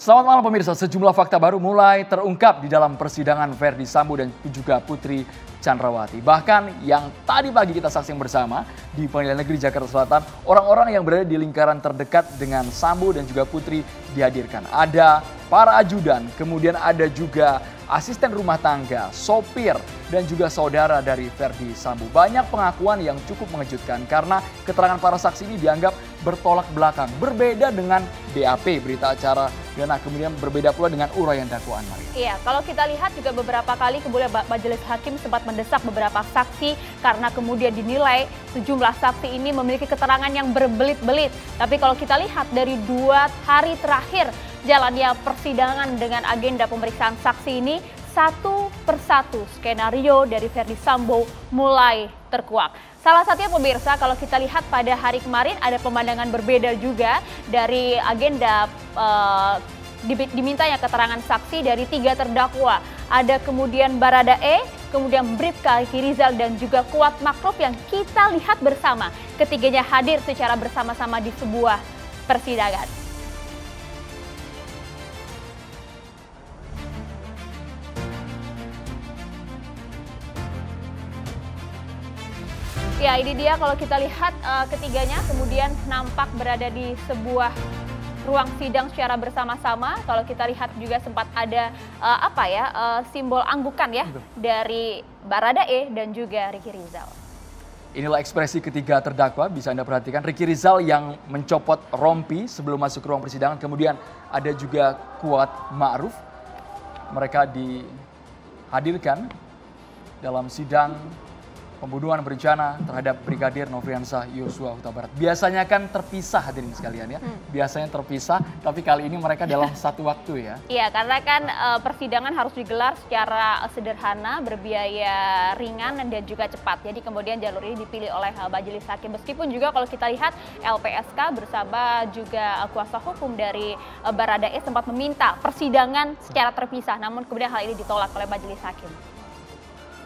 Selamat malam pemirsa, sejumlah fakta baru mulai terungkap di dalam persidangan Verdi Sambo dan juga Putri Chandrawati. Bahkan yang tadi pagi kita saksikan bersama di Pengadilan Negeri Jakarta Selatan, orang-orang yang berada di lingkaran terdekat dengan Sambo dan juga Putri dihadirkan. Ada para ajudan, kemudian ada juga asisten rumah tangga, sopir, dan juga saudara dari Verdi Sambo. Banyak pengakuan yang cukup mengejutkan karena keterangan para saksi ini dianggap bertolak belakang. Berbeda dengan BAP, berita acara dana kemudian berbeda pula dengan uraian dakwaan Maria. Iya, kalau kita lihat juga beberapa kali kemudian majelis hakim sempat mendesak beberapa saksi karena kemudian dinilai sejumlah saksi ini memiliki keterangan yang berbelit-belit. Tapi kalau kita lihat dari dua hari terakhir jalannya persidangan dengan agenda pemeriksaan saksi ini satu persatu skenario dari Verdi Sambo mulai terkuak. Salah satunya pemirsa kalau kita lihat pada hari kemarin ada pemandangan berbeda juga dari agenda uh, dimintanya keterangan saksi dari tiga terdakwa. Ada kemudian Barada E, kemudian Bribka Rizal dan juga Kuat Makrof yang kita lihat bersama. Ketiganya hadir secara bersama-sama di sebuah persidangan. Ya, ini dia kalau kita lihat uh, ketiganya kemudian nampak berada di sebuah ruang sidang secara bersama-sama. Kalau kita lihat juga sempat ada uh, apa ya uh, simbol anggukan ya Betul. dari Baradae dan juga Ricky Rizal. Inilah ekspresi ketiga terdakwa, bisa Anda perhatikan. Ricky Rizal yang mencopot rompi sebelum masuk ke ruang persidangan. Kemudian ada juga Kuat Ma'ruf. Mereka dihadirkan dalam sidang pembunuhan berencana terhadap Brigadir Nofriansah Yosua Huta Barat. Biasanya kan terpisah hadirin sekalian ya. Hmm. Biasanya terpisah, tapi kali ini mereka dalam satu waktu ya. Iya, karena kan uh, persidangan harus digelar secara eh, sederhana, berbiaya ringan dan juga cepat. Jadi kemudian jalur ini dipilih oleh uh, majelis hakim. Meskipun juga kalau kita lihat LPSK bersama juga kuasa hukum dari uh, Baradae sempat meminta persidangan secara terpisah, namun kemudian hal ini ditolak oleh Bajelis hakim.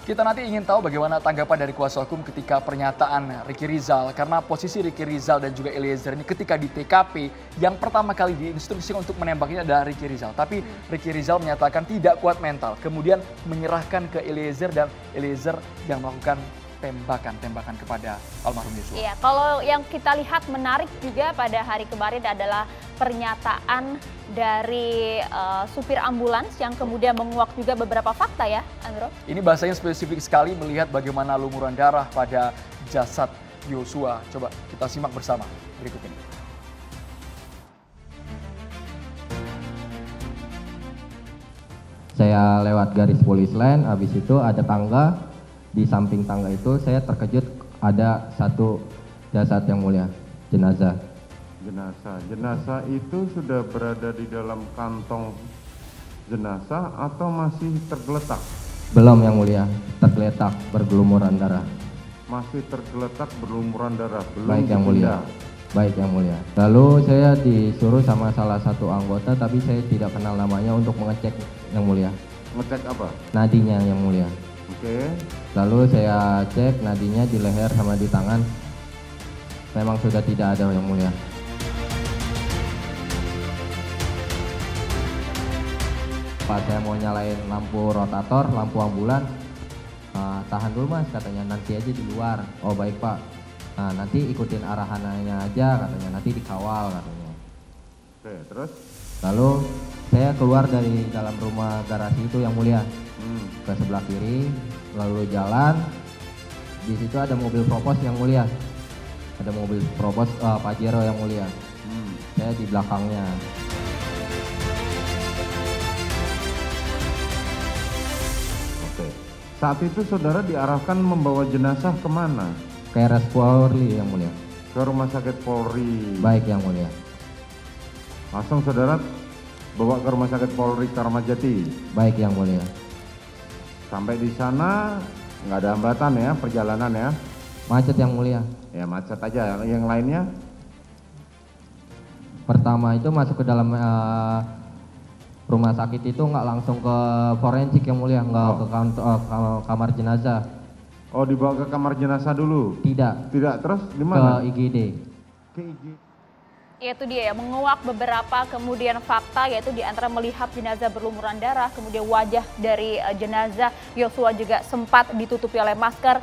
Kita nanti ingin tahu bagaimana tanggapan dari kuasa hukum ketika pernyataan Ricky Rizal karena posisi Ricky Rizal dan juga Eliezer ini ketika di TKP yang pertama kali diinstruksikan untuk menembaknya adalah Ricky Rizal. Tapi hmm. Ricky Rizal menyatakan tidak kuat mental, kemudian menyerahkan ke Eliezer dan Eliezer yang melakukan tembakan-tembakan kepada almarhum Yosua. Iya, kalau yang kita lihat menarik juga pada hari kemarin adalah pernyataan dari uh, supir ambulans yang kemudian menguak juga beberapa fakta ya, Andro. Ini bahasanya spesifik sekali melihat bagaimana lumuran darah pada jasad Yosua. Coba kita simak bersama berikut ini. Saya lewat garis polis lain, habis itu ada tangga, di samping tangga itu saya terkejut ada satu jasad yang mulia jenazah jenazah jenazah itu sudah berada di dalam kantong jenazah atau masih tergeletak belum yang mulia tergeletak bergelumuran darah masih tergeletak berlumuran darah belum baik yang mulia baik yang mulia lalu saya disuruh sama salah satu anggota tapi saya tidak kenal namanya untuk mengecek yang mulia ngecek apa nadinya yang mulia Oke. Lalu saya cek nadinya di leher sama di tangan. Memang sudah tidak ada yang mulia. pak saya mau nyalain lampu rotator, lampu ambulan, ah, tahan dulu mas katanya nanti aja di luar. Oh baik pak. Nah, nanti ikutin arahannya aja katanya nanti dikawal katanya. Oke, terus? Lalu saya keluar dari dalam rumah garasi itu yang mulia hmm. ke sebelah kiri lalu jalan di situ ada mobil propos yang mulia ada mobil propos uh, eh, pajero yang mulia hmm. saya di belakangnya oke saat itu saudara diarahkan membawa jenazah kemana ke RS Polri yang mulia ke rumah sakit Polri baik yang mulia langsung saudara bawa ke rumah sakit Polri Karmajati baik yang mulia Sampai di sana nggak ada hambatan ya perjalanan ya? Macet yang mulia. Ya macet aja. Yang lainnya? Pertama itu masuk ke dalam uh, rumah sakit itu nggak langsung ke forensik yang mulia, nggak oh. ke kantor, uh, eh, kamar jenazah. Oh dibawa ke kamar jenazah dulu? Tidak. Tidak. Terus gimana? Ke IGD. Ke IGD. Yaitu dia ya, menguak beberapa kemudian fakta yaitu di antara melihat jenazah berlumuran darah, kemudian wajah dari eh, jenazah Yosua juga sempat ditutupi oleh masker,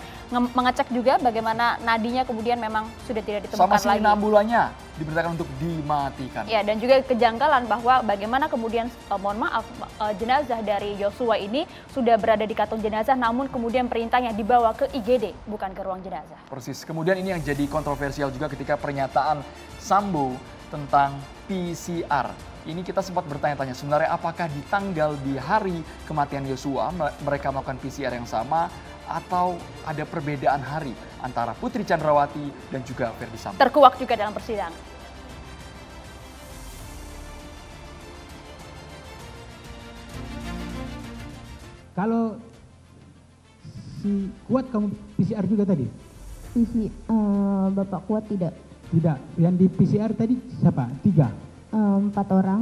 mengecek juga bagaimana nadinya kemudian memang sudah tidak ditemukan Sama lagi. Sama nabulanya diberitakan untuk dimatikan. Ya, dan juga kejanggalan bahwa bagaimana kemudian eh, mohon maaf eh, jenazah dari Yosua ini sudah berada di kantong jenazah namun kemudian perintahnya dibawa ke IGD bukan ke ruang jenazah. Persis. Kemudian ini yang jadi kontroversial juga ketika pernyataan Sambo tentang PCR. Ini kita sempat bertanya-tanya sebenarnya apakah di tanggal di hari kematian Yosua mereka melakukan PCR yang sama atau ada perbedaan hari antara Putri Chandrawati dan juga Ferdi Sambo. Terkuak juga dalam persidangan. Kalau si kuat kamu PCR juga tadi? PCR uh, eh, Bapak kuat tidak tidak, yang di PCR tadi siapa? Tiga? Eh, empat orang.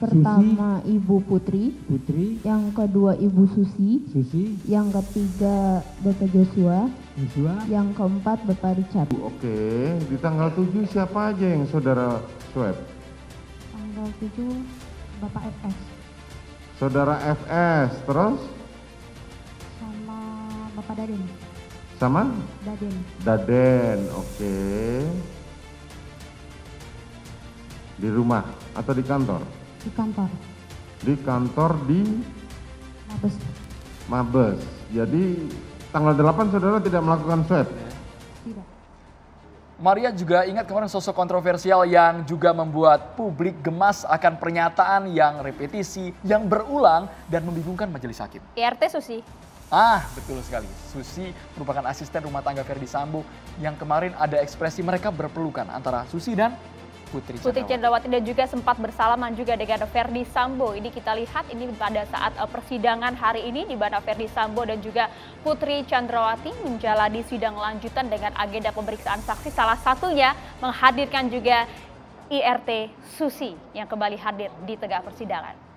Pertama Susi, Ibu Putri. Putri. Yang kedua Ibu Susi. Susi. Yang ketiga Bapak Joshua. Joshua. Yang keempat Bapak Richard. Oke, di tanggal tujuh siapa aja yang saudara swab? Tanggal tujuh Bapak FS. Saudara FS, terus? Sama Bapak Daden. Sama? Daden. Daden, oke. Okay. Di rumah atau di kantor? Di kantor. Di kantor di? Mabes. Mabes. Jadi tanggal 8 saudara tidak melakukan swab? Tidak. Maria juga ingat kemarin sosok kontroversial yang juga membuat publik gemas akan pernyataan yang repetisi, yang berulang dan membingungkan majelis hakim. IRT Susi. Ah, betul sekali. Susi merupakan asisten rumah tangga Ferdi Sambo yang kemarin ada ekspresi mereka berpelukan antara Susi dan Putri, Putri Candrawati dan juga sempat bersalaman juga dengan Verdi Sambo. Ini kita lihat ini pada saat eh, persidangan hari ini di mana Verdi Sambo dan juga Putri Candrawati menjalani sidang lanjutan dengan agenda pemeriksaan saksi salah satunya menghadirkan juga IRT Susi yang kembali hadir di tengah persidangan.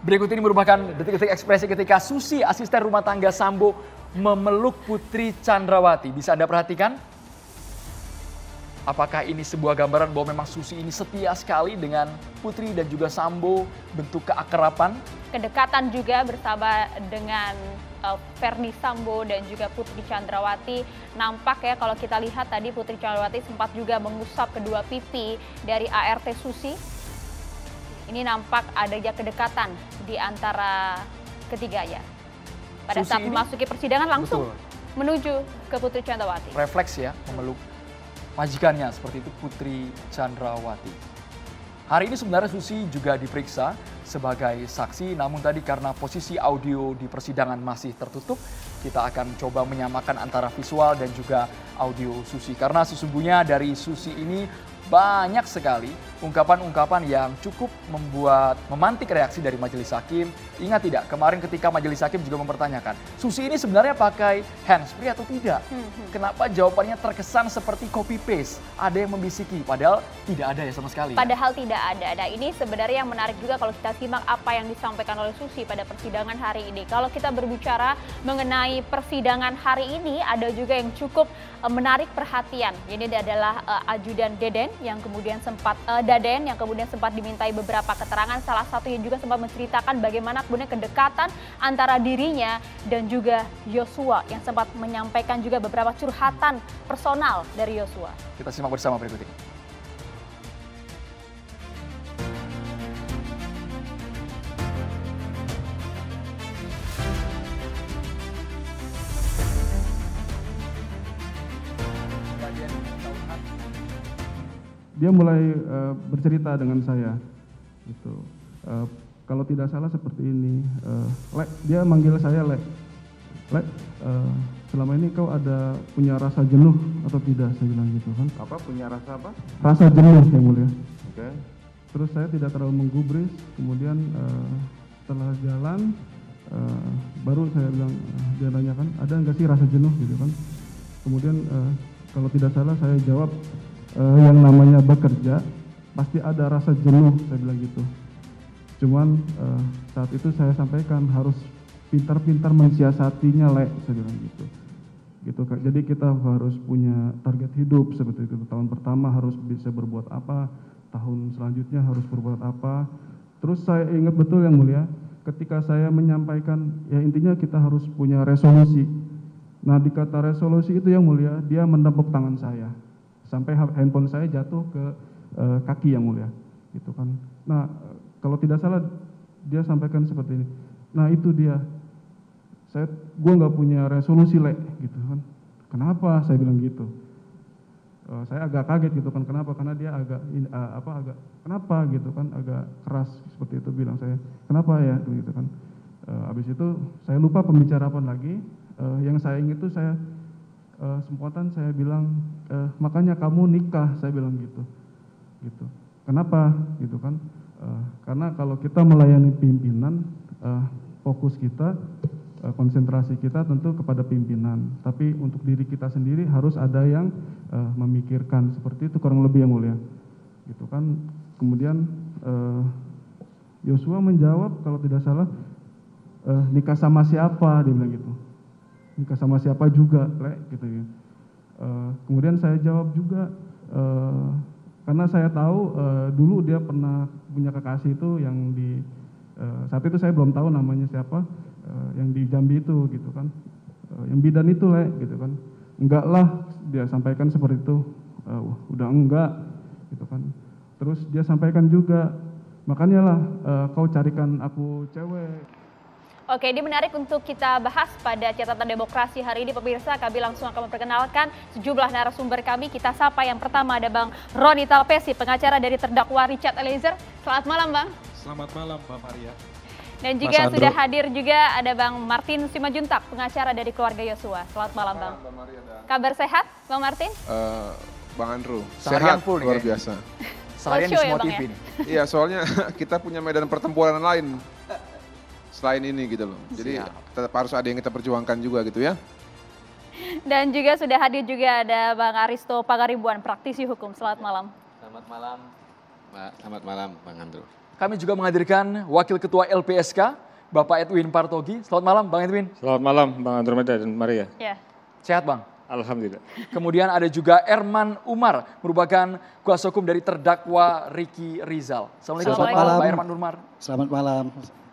Berikut ini merupakan detik-detik ekspresi ketika Susi, asisten rumah tangga Sambo, memeluk Putri Chandrawati. Bisa Anda perhatikan? Apakah ini sebuah gambaran bahwa memang Susi ini setia sekali dengan Putri dan juga Sambo, bentuk keakrapan? Kedekatan juga bersama dengan uh, Sambo dan juga Putri Chandrawati. Nampak ya kalau kita lihat tadi Putri Chandrawati sempat juga mengusap kedua pipi dari ART Susi ini nampak adanya kedekatan di antara ketiganya. Pada Susi saat memasuki persidangan langsung Betul. menuju ke Putri Chandrawati. Refleks ya memeluk majikannya seperti itu Putri Chandrawati. Hari ini sebenarnya Susi juga diperiksa sebagai saksi, namun tadi karena posisi audio di persidangan masih tertutup, kita akan coba menyamakan antara visual dan juga audio Susi. Karena sesungguhnya dari Susi ini banyak sekali ungkapan-ungkapan yang cukup membuat memantik reaksi dari majelis hakim. Ingat tidak, kemarin ketika majelis hakim juga mempertanyakan, Susi ini sebenarnya pakai handsfree atau tidak? Hmm, hmm. Kenapa jawabannya terkesan seperti copy paste? Ada yang membisiki, padahal tidak ada ya sama sekali. Ya. Padahal ya? tidak ada. Nah ini sebenarnya yang menarik juga kalau kita simak apa yang disampaikan oleh Susi pada persidangan hari ini. Kalau kita berbicara mengenai persidangan hari ini, ada juga yang cukup eh, menarik perhatian. Ini adalah eh, Ajudan Deden yang kemudian sempat uh, Daden yang kemudian sempat dimintai beberapa keterangan salah satu yang juga sempat menceritakan bagaimana kemudian kedekatan antara dirinya dan juga Yosua yang sempat menyampaikan juga beberapa curhatan personal dari Yosua. Kita simak bersama berikut ini. dia mulai eh, bercerita dengan saya uh, kalau tidak salah seperti ini eh, lek dia manggil saya lek lek selama ini kau ada punya rasa jenuh atau tidak saya bilang gitu kan apa punya rasa apa rasa jenuh yang mulia oke okay. terus saya tidak terlalu menggubris kemudian uh, setelah jalan uh, baru saya bilang uh, dia nanyakan ada nggak sih rasa jenuh gitu kan kemudian uh, kalau tidak salah saya jawab Eh, yang namanya bekerja pasti ada rasa jenuh saya bilang gitu cuman uh, saat itu saya sampaikan harus pintar-pintar mensiasatinya lek saya bilang gitu gitu kak jadi kita harus punya target hidup seperti itu tahun pertama harus bisa berbuat apa tahun selanjutnya harus berbuat apa terus saya ingat betul yang mulia ketika saya menyampaikan ya intinya kita harus punya resolusi nah di kata resolusi itu yang mulia dia menepuk tangan saya sampai handphone saya jatuh ke eh, kaki yang mulia gitu kan nah kalau tidak salah dia sampaikan seperti ini nah itu dia saya gue nggak punya resolusi lek gitu kan kenapa saya bilang gitu uh, saya agak kaget gitu kan kenapa karena dia agak uh, apa agak kenapa gitu kan agak keras seperti itu bilang saya kenapa ya gitu kan uh, habis itu saya lupa pembicaraan lagi uh, yang saya ingat itu saya Eh, sempotan saya bilang eh, makanya kamu nikah saya bilang gitu gitu kenapa gitu kan eh, karena kalau kita melayani pimpinan fokus kita konsentrasi kita tentu kepada pimpinan tapi untuk diri kita sendiri harus ada yang memikirkan seperti itu kurang lebih yang mulia gitu kan kemudian Yosua menjawab kalau tidak salah nikah sama siapa dia bilang gitu nikah sama siapa juga le gitu ya E, kemudian saya jawab juga e, karena saya tahu e, dulu dia pernah punya kekasih itu yang di e, saat itu saya belum tahu namanya siapa e, yang di Jambi itu gitu kan E, yang bidan itu le gitu kan enggak lah dia sampaikan seperti itu wah, udah enggak gitu kan terus dia sampaikan juga makanya lah e, kau carikan aku cewek Oke, ini menarik untuk kita bahas pada catatan demokrasi hari ini pemirsa. Kami langsung akan memperkenalkan sejumlah narasumber kami. Kita sapa yang pertama ada Bang Roni Talpesi, pengacara dari terdakwa Richard Eliezer. Selamat malam, Bang. Selamat malam, Mbak Maria. Dan juga Mas sudah hadir juga ada Bang Martin Simajuntak, pengacara dari keluarga Yosua. Selamat malam, Bang. Maria dan... Kabar sehat, Bang Martin? Uh, Bang Andrew, Seharian sehat full luar biasa. Seharian di ya, semua ya, TV ya? Iya, soalnya kita punya medan pertempuran lain selain ini gitu loh. Jadi Siap. tetap harus ada yang kita perjuangkan juga gitu ya. Dan juga sudah hadir juga ada Bang Aristo Pangaribuan, praktisi hukum. Selamat ya. malam. Selamat malam, Mbak. Selamat malam, Bang Andro. Kami juga menghadirkan Wakil Ketua LPSK, Bapak Edwin Partogi. Selamat malam, Bang Edwin. Selamat malam, Bang Andro Meda dan Maria. Ya. Sehat, Bang? Alhamdulillah. Kemudian ada juga Erman Umar, merupakan kuasa hukum dari terdakwa Riki Rizal. Assalamualaikum, Selamat malam, Pak Erman Umar. Selamat malam.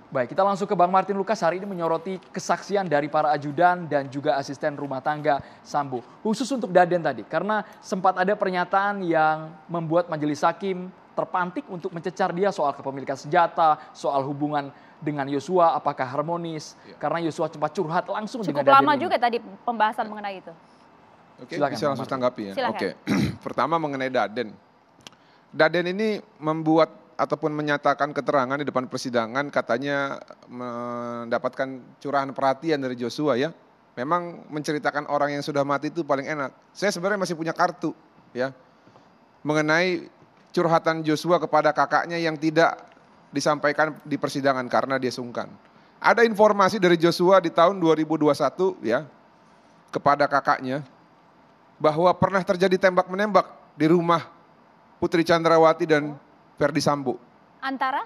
Baik, kita langsung ke Bang Martin Lukas hari ini menyoroti kesaksian dari para ajudan dan juga asisten rumah tangga Sambo. Khusus untuk Daden tadi, karena sempat ada pernyataan yang membuat majelis hakim terpantik untuk mencecar dia soal kepemilikan senjata, soal hubungan dengan Yosua apakah harmonis, ya. karena Yosua cepat curhat langsung Cukup dengan Daden. lama juga tadi pembahasan mengenai itu. Oke, Silakan, bisa langsung tanggapi ya. Oke, pertama mengenai Daden. Daden ini membuat ataupun menyatakan keterangan di depan persidangan katanya mendapatkan curahan perhatian dari Joshua ya. Memang menceritakan orang yang sudah mati itu paling enak. Saya sebenarnya masih punya kartu ya mengenai curhatan Joshua kepada kakaknya yang tidak disampaikan di persidangan karena dia sungkan. Ada informasi dari Joshua di tahun 2021 ya kepada kakaknya bahwa pernah terjadi tembak menembak di rumah Putri Chandrawati dan Verdi Sambo. Antara?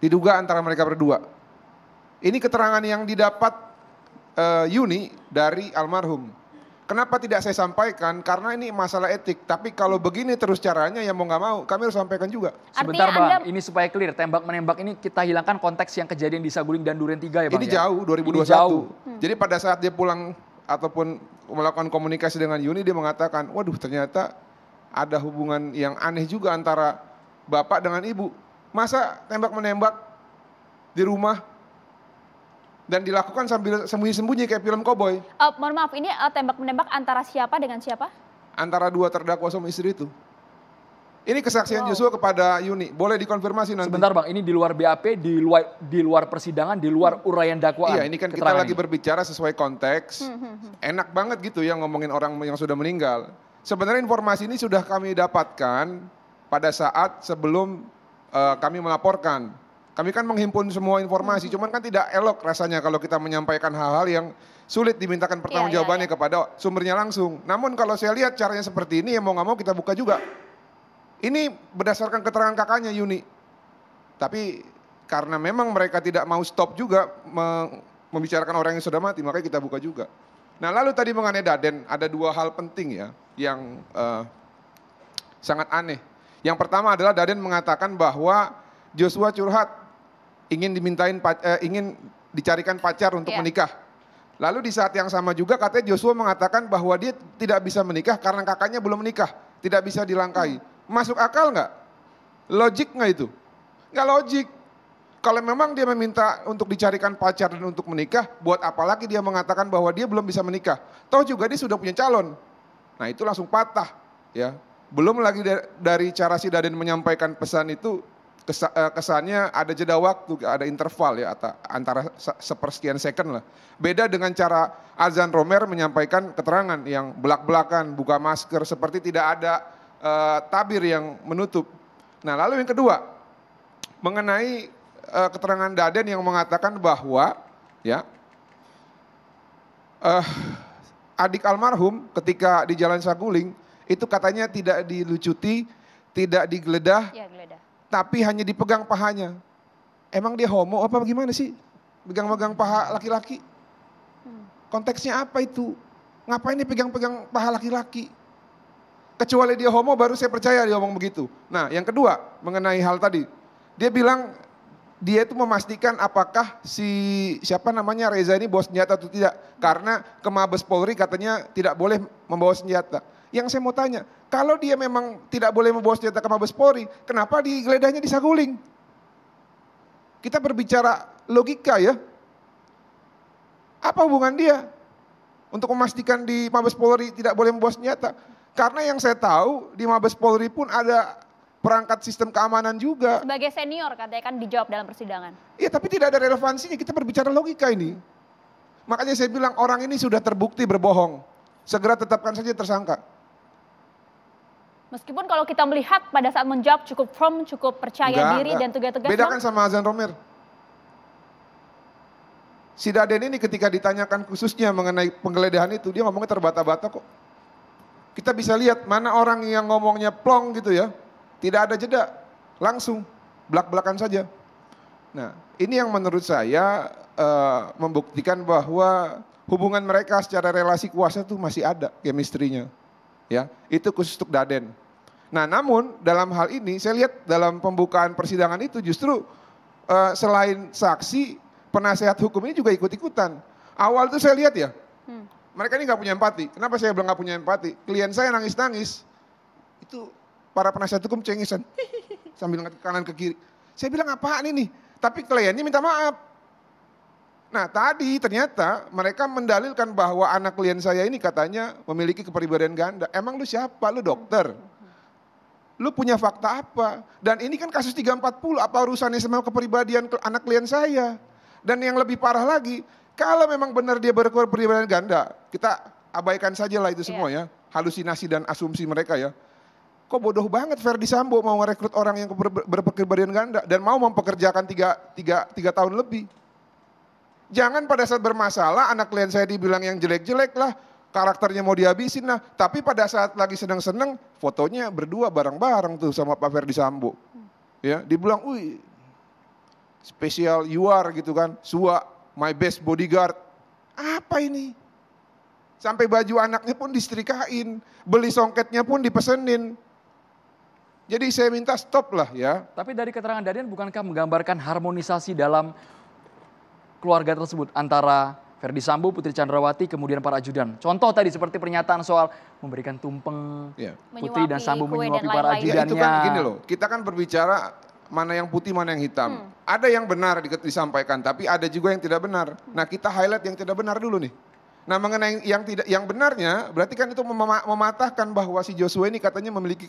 Diduga antara mereka berdua. Ini keterangan yang didapat uh, Yuni dari almarhum. Kenapa tidak saya sampaikan? Karena ini masalah etik. Tapi kalau begini terus caranya ya mau nggak mau, kami harus sampaikan juga. Artinya Sebentar Bang, anda... ini supaya clear, tembak menembak ini kita hilangkan konteks yang kejadian di Saguling dan Duren 3 ya Bang. Ini ya? jauh 2021. Ini jauh. Hmm. Jadi pada saat dia pulang ataupun melakukan komunikasi dengan Yuni dia mengatakan, "Waduh, ternyata ada hubungan yang aneh juga antara bapak dengan ibu. Masa tembak-menembak di rumah dan dilakukan sambil sembunyi-sembunyi kayak film koboi. Uh, eh, mohon maaf, ini eh, tembak-menembak antara siapa dengan siapa? Antara dua terdakwa suami istri itu. Ini kesaksian wow. Joshua kepada Yuni. Boleh dikonfirmasi nanti. Sebentar Bang, ini di luar BAP, di luar di luar persidangan, di luar uraian dakwaan. Iya, ini kan kita lagi berbicara sesuai konteks. Hmm, hmm, hmm. Enak banget gitu yang ngomongin orang yang sudah meninggal. Sebenarnya informasi ini sudah kami dapatkan pada saat sebelum uh, kami melaporkan. Kami kan menghimpun semua informasi, hmm. cuman kan tidak elok rasanya kalau kita menyampaikan hal-hal yang sulit dimintakan iya, iya, pertanggungjawabannya yeah, yeah, yeah. kepada sumbernya langsung. Namun kalau saya lihat caranya seperti ini, ya mau nggak mau kita buka juga. Ini berdasarkan keterangan kakaknya Yuni. Tapi karena memang mereka tidak mau stop juga membicarakan orang yang sudah mati, makanya kita buka juga. Nah lalu tadi mengenai Daden, ada dua hal penting ya yang uh, sangat aneh. Yang pertama adalah Daden mengatakan bahwa Joshua curhat ingin dimintain eh, ingin dicarikan pacar untuk yeah. menikah. Lalu di saat yang sama juga katanya Joshua mengatakan bahwa dia tidak bisa menikah karena kakaknya belum menikah, tidak bisa dilangkahi. Masuk akal nggak? Logik nggak itu? Nggak logik. Kalau memang dia meminta untuk dicarikan pacar dan untuk menikah, buat apa lagi dia mengatakan bahwa dia belum bisa menikah? Toh juga dia sudah punya calon. Nah itu langsung patah, ya. Belum lagi dari cara si Daden menyampaikan pesan itu eh, kesannya ada jeda waktu, ada interval ya antara sepersekian second lah. Beda dengan cara Azan Romer menyampaikan keterangan yang belak-belakan, buka masker seperti tidak ada uh, tabir yang menutup. Nah, lalu yang kedua mengenai uh, keterangan Daden yang mengatakan bahwa ya uh, adik almarhum ketika di Jalan Saguling itu katanya tidak dilucuti, tidak digeledah, ya, geledah. tapi hanya dipegang pahanya. Emang dia homo apa gimana sih? Pegang-pegang paha laki-laki? Hmm. Konteksnya apa itu? Ngapain dia pegang-pegang paha laki-laki? Kecuali dia homo baru saya percaya dia ngomong begitu. Nah yang kedua mengenai hal tadi. Dia bilang dia itu memastikan apakah si siapa namanya Reza ini bawa senjata atau tidak. Karena ke Mabes Polri katanya tidak boleh membawa senjata. Yang saya mau tanya, kalau dia memang tidak boleh membawa senjata ke Mabes Polri, kenapa digeledahnya di Saguling? Kita berbicara logika ya. Apa hubungan dia untuk memastikan di Mabes Polri tidak boleh membawa senjata? Karena yang saya tahu di Mabes Polri pun ada perangkat sistem keamanan juga. Sebagai senior katanya kan dijawab dalam persidangan. Iya tapi tidak ada relevansinya, kita berbicara logika ini. Makanya saya bilang orang ini sudah terbukti berbohong. Segera tetapkan saja tersangka. Meskipun kalau kita melihat pada saat menjawab cukup firm, cukup percaya enggak, diri enggak. dan tugas-tugas. Bedakan kan sama Azan Romer. Si Daden ini ketika ditanyakan khususnya mengenai penggeledahan itu, dia ngomongnya terbata-bata kok. Kita bisa lihat mana orang yang ngomongnya plong gitu ya. Tidak ada jeda, langsung belak-belakan saja. Nah, ini yang menurut saya uh, membuktikan bahwa hubungan mereka secara relasi kuasa itu masih ada kemistrinya ya. Itu khusus untuk Daden. Nah, namun dalam hal ini saya lihat dalam pembukaan persidangan itu justru uh, selain saksi, penasehat hukum ini juga ikut-ikutan. Awal itu saya lihat ya, hmm. mereka ini nggak punya empati. Kenapa saya bilang nggak punya empati? Klien saya nangis-nangis, itu para penasehat hukum cengisan sambil ke kanan ke kiri. Saya bilang apaan ini? Tapi kliennya minta maaf. Nah tadi ternyata mereka mendalilkan bahwa anak klien saya ini katanya memiliki kepribadian ganda. Emang lu siapa? Lu dokter? Lu punya fakta apa? Dan ini kan kasus 340, apa urusannya sama kepribadian anak klien saya? Dan yang lebih parah lagi, kalau memang benar dia berkepribadian ganda, kita abaikan saja lah itu iya. semua ya. Halusinasi dan asumsi mereka ya. Kok bodoh banget Ferdi Sambo mau merekrut orang yang berkepribadian ganda dan mau mempekerjakan tiga, tiga, tiga tahun lebih. Jangan pada saat bermasalah anak klien saya dibilang yang jelek-jelek lah, karakternya mau dihabisin lah. Tapi pada saat lagi seneng-seneng, fotonya berdua bareng-bareng tuh sama Pak Ferdi Sambo. Ya, dibilang, "Wih, spesial you are gitu kan, sua, my best bodyguard." Apa ini? Sampai baju anaknya pun disetrikain, beli songketnya pun dipesenin. Jadi saya minta stop lah ya. Tapi dari keterangan Darian bukankah menggambarkan harmonisasi dalam keluarga tersebut antara Verdi Sambo, Putri Chandrawati, kemudian para ajudan. Contoh tadi seperti pernyataan soal memberikan tumpeng yeah. Putri dan Sambo menyuapi para lain ajudannya. Ya, itu kan gini loh, kita kan berbicara mana yang putih, mana yang hitam. Hmm. Ada yang benar disampaikan, tapi ada juga yang tidak benar. Nah kita highlight yang tidak benar dulu nih. Nah mengenai yang tidak yang benarnya berarti kan itu mem mematahkan bahwa si Joshua ini katanya memiliki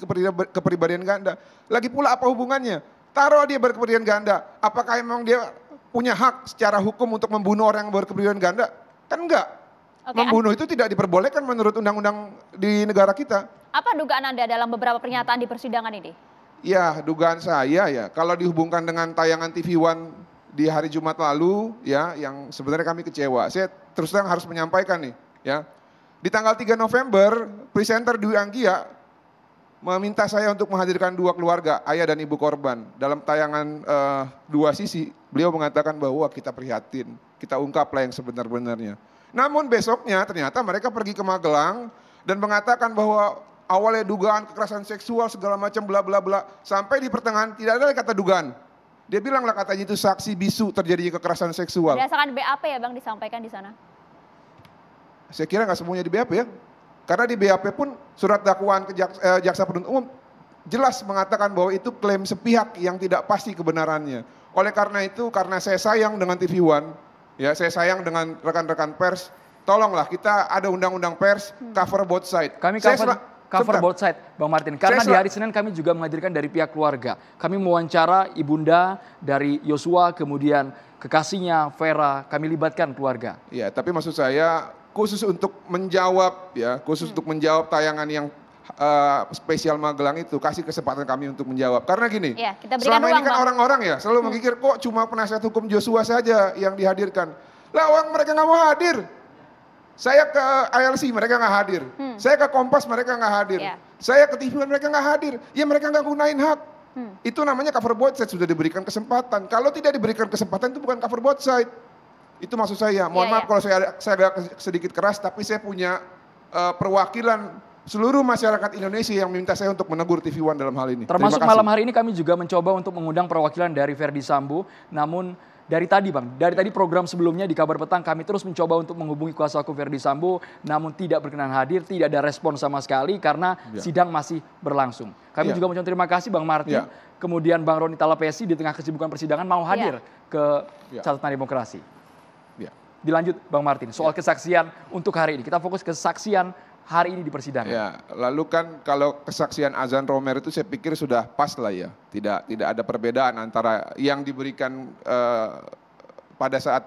kepribadian ganda. Lagi pula apa hubungannya? Taruh dia berkepribadian ganda. Apakah memang dia punya hak secara hukum untuk membunuh orang yang berkepribadian ganda? Kan enggak. Okay, membunuh itu tidak diperbolehkan menurut undang-undang di negara kita. Apa dugaan Anda dalam beberapa pernyataan di persidangan ini? Ya, dugaan saya ya, kalau dihubungkan dengan tayangan TV One di hari Jumat lalu ya, yang sebenarnya kami kecewa. Saya terus terang harus menyampaikan nih ya. Di tanggal 3 November, presenter Dwi Anggia meminta saya untuk menghadirkan dua keluarga, ayah dan ibu korban dalam tayangan uh, dua sisi Beliau mengatakan bahwa kita prihatin, kita ungkaplah yang sebenar-benarnya. Namun besoknya ternyata mereka pergi ke Magelang dan mengatakan bahwa awalnya dugaan kekerasan seksual segala macam bla bla bla sampai di pertengahan tidak ada kata dugaan. Dia bilanglah katanya itu saksi bisu terjadinya kekerasan seksual. Berdasarkan BAP ya Bang disampaikan di sana. Saya kira nggak semuanya di BAP ya. Karena di BAP pun surat dakwaan ke jaksa, eh, jaksa penuntut umum jelas mengatakan bahwa itu klaim sepihak yang tidak pasti kebenarannya. Oleh karena itu, karena saya sayang dengan TV One, ya saya sayang dengan rekan-rekan pers, tolonglah kita ada undang-undang pers hmm. cover both side. Kami cover, saya cover both side, Bang Martin. Karena di hari Senin kami juga menghadirkan dari pihak keluarga. Kami mewawancara ibunda dari Yosua, kemudian kekasihnya Vera. Kami libatkan keluarga. Ya, tapi maksud saya khusus untuk menjawab ya, khusus hmm. untuk menjawab tayangan yang Eh, spesial Magelang itu kasih kesempatan kami untuk menjawab. Karena gini, ya, kita selama ruang, ini kan orang-orang ya selalu hmm. Mengikir, kok cuma penasihat hukum Joshua saja yang dihadirkan. Lah orang mereka nggak mau hadir. Saya ke ALC mereka nggak hadir. Hmm. Saya ke Kompas mereka nggak hadir. Ya. Saya ke TV mereka nggak hadir. Ya mereka nggak gunain hak. Hmm. Itu namanya cover both side sudah diberikan kesempatan. Kalau tidak diberikan kesempatan itu bukan cover both side. Itu maksud saya. Mohon ya, maaf ya. kalau saya saya agak sedikit keras tapi saya punya uh, perwakilan seluruh masyarakat Indonesia yang minta saya untuk menegur TV One dalam hal ini. Termasuk malam hari ini kami juga mencoba untuk mengundang perwakilan dari Verdi Sambo, namun dari tadi Bang, dari tadi program sebelumnya di Kabar Petang kami terus mencoba untuk menghubungi kuasa hukum Verdi Sambo namun tidak berkenan hadir, tidak ada respon sama sekali karena ya. sidang masih berlangsung. Kami ya. juga mencoba terima kasih Bang Martin, ya. kemudian Bang Roni Talapesi di tengah kesibukan persidangan mau hadir ya. ke ya. catatan demokrasi. Ya. Dilanjut Bang Martin, soal ya. kesaksian untuk hari ini. Kita fokus kesaksian hari ini di persidangan. Ya, lalu kan kalau kesaksian Azan Romer itu saya pikir sudah pas lah ya. Tidak tidak ada perbedaan antara yang diberikan eh, pada saat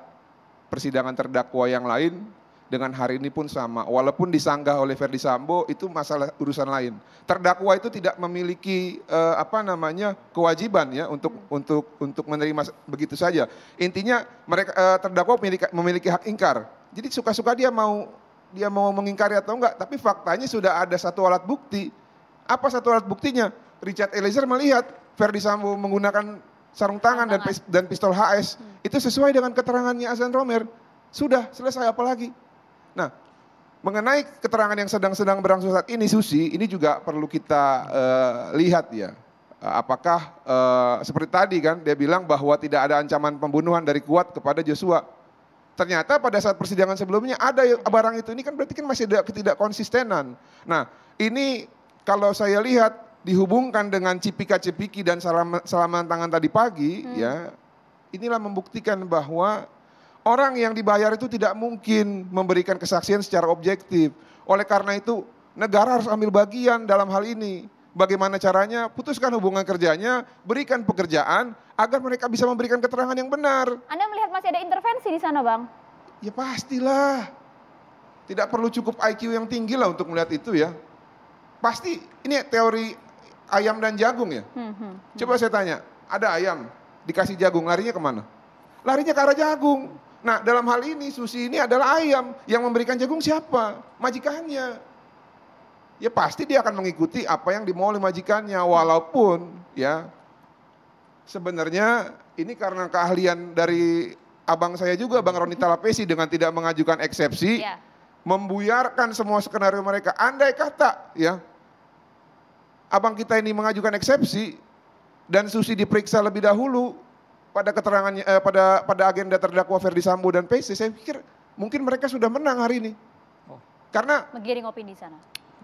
persidangan terdakwa yang lain dengan hari ini pun sama. Walaupun disanggah oleh Verdi Sambo itu masalah urusan lain. Terdakwa itu tidak memiliki eh, apa namanya kewajiban ya untuk untuk untuk menerima begitu saja. Intinya mereka eh, terdakwa memiliki, memiliki hak ingkar. Jadi suka-suka dia mau dia mau mengingkari atau enggak, tapi faktanya sudah ada satu alat bukti. Apa satu alat buktinya? Richard Eliezer melihat Verdi Sambo menggunakan sarung tangan, dan dan pistol HS. Hmm. Itu sesuai dengan keterangannya Azan Romer. Sudah selesai apalagi. Nah, mengenai keterangan yang sedang-sedang berlangsung saat ini Susi, ini juga perlu kita uh, lihat ya. apakah uh, seperti tadi kan dia bilang bahwa tidak ada ancaman pembunuhan dari kuat kepada Joshua. Ternyata pada saat persidangan sebelumnya ada barang itu. Ini kan berarti kan masih ada ketidakkonsistenan. Nah, ini kalau saya lihat dihubungkan dengan cipika-cipiki dan salaman tangan tadi pagi, hmm. ya, inilah membuktikan bahwa orang yang dibayar itu tidak mungkin memberikan kesaksian secara objektif. Oleh karena itu, negara harus ambil bagian dalam hal ini bagaimana caranya, putuskan hubungan kerjanya, berikan pekerjaan agar mereka bisa memberikan keterangan yang benar. Anda melihat masih ada intervensi di sana, Bang? Ya pastilah. Tidak perlu cukup IQ yang tinggi lah untuk melihat itu ya. Pasti ini teori ayam dan jagung ya. Hmm, hmm, hmm. Coba saya tanya, ada ayam dikasih jagung larinya kemana? Larinya ke arah jagung. Nah dalam hal ini Susi ini adalah ayam yang memberikan jagung siapa? Majikannya ya pasti dia akan mengikuti apa yang dimau oleh majikannya walaupun ya sebenarnya ini karena keahlian dari abang saya juga Bang Roni Talapesi dengan tidak mengajukan eksepsi ya. membuyarkan semua skenario mereka andai kata ya abang kita ini mengajukan eksepsi dan Susi diperiksa lebih dahulu pada keterangan eh, pada pada agenda terdakwa Ferdi Sambo dan Pesi saya pikir mungkin mereka sudah menang hari ini. Oh. Karena menggiring opini di sana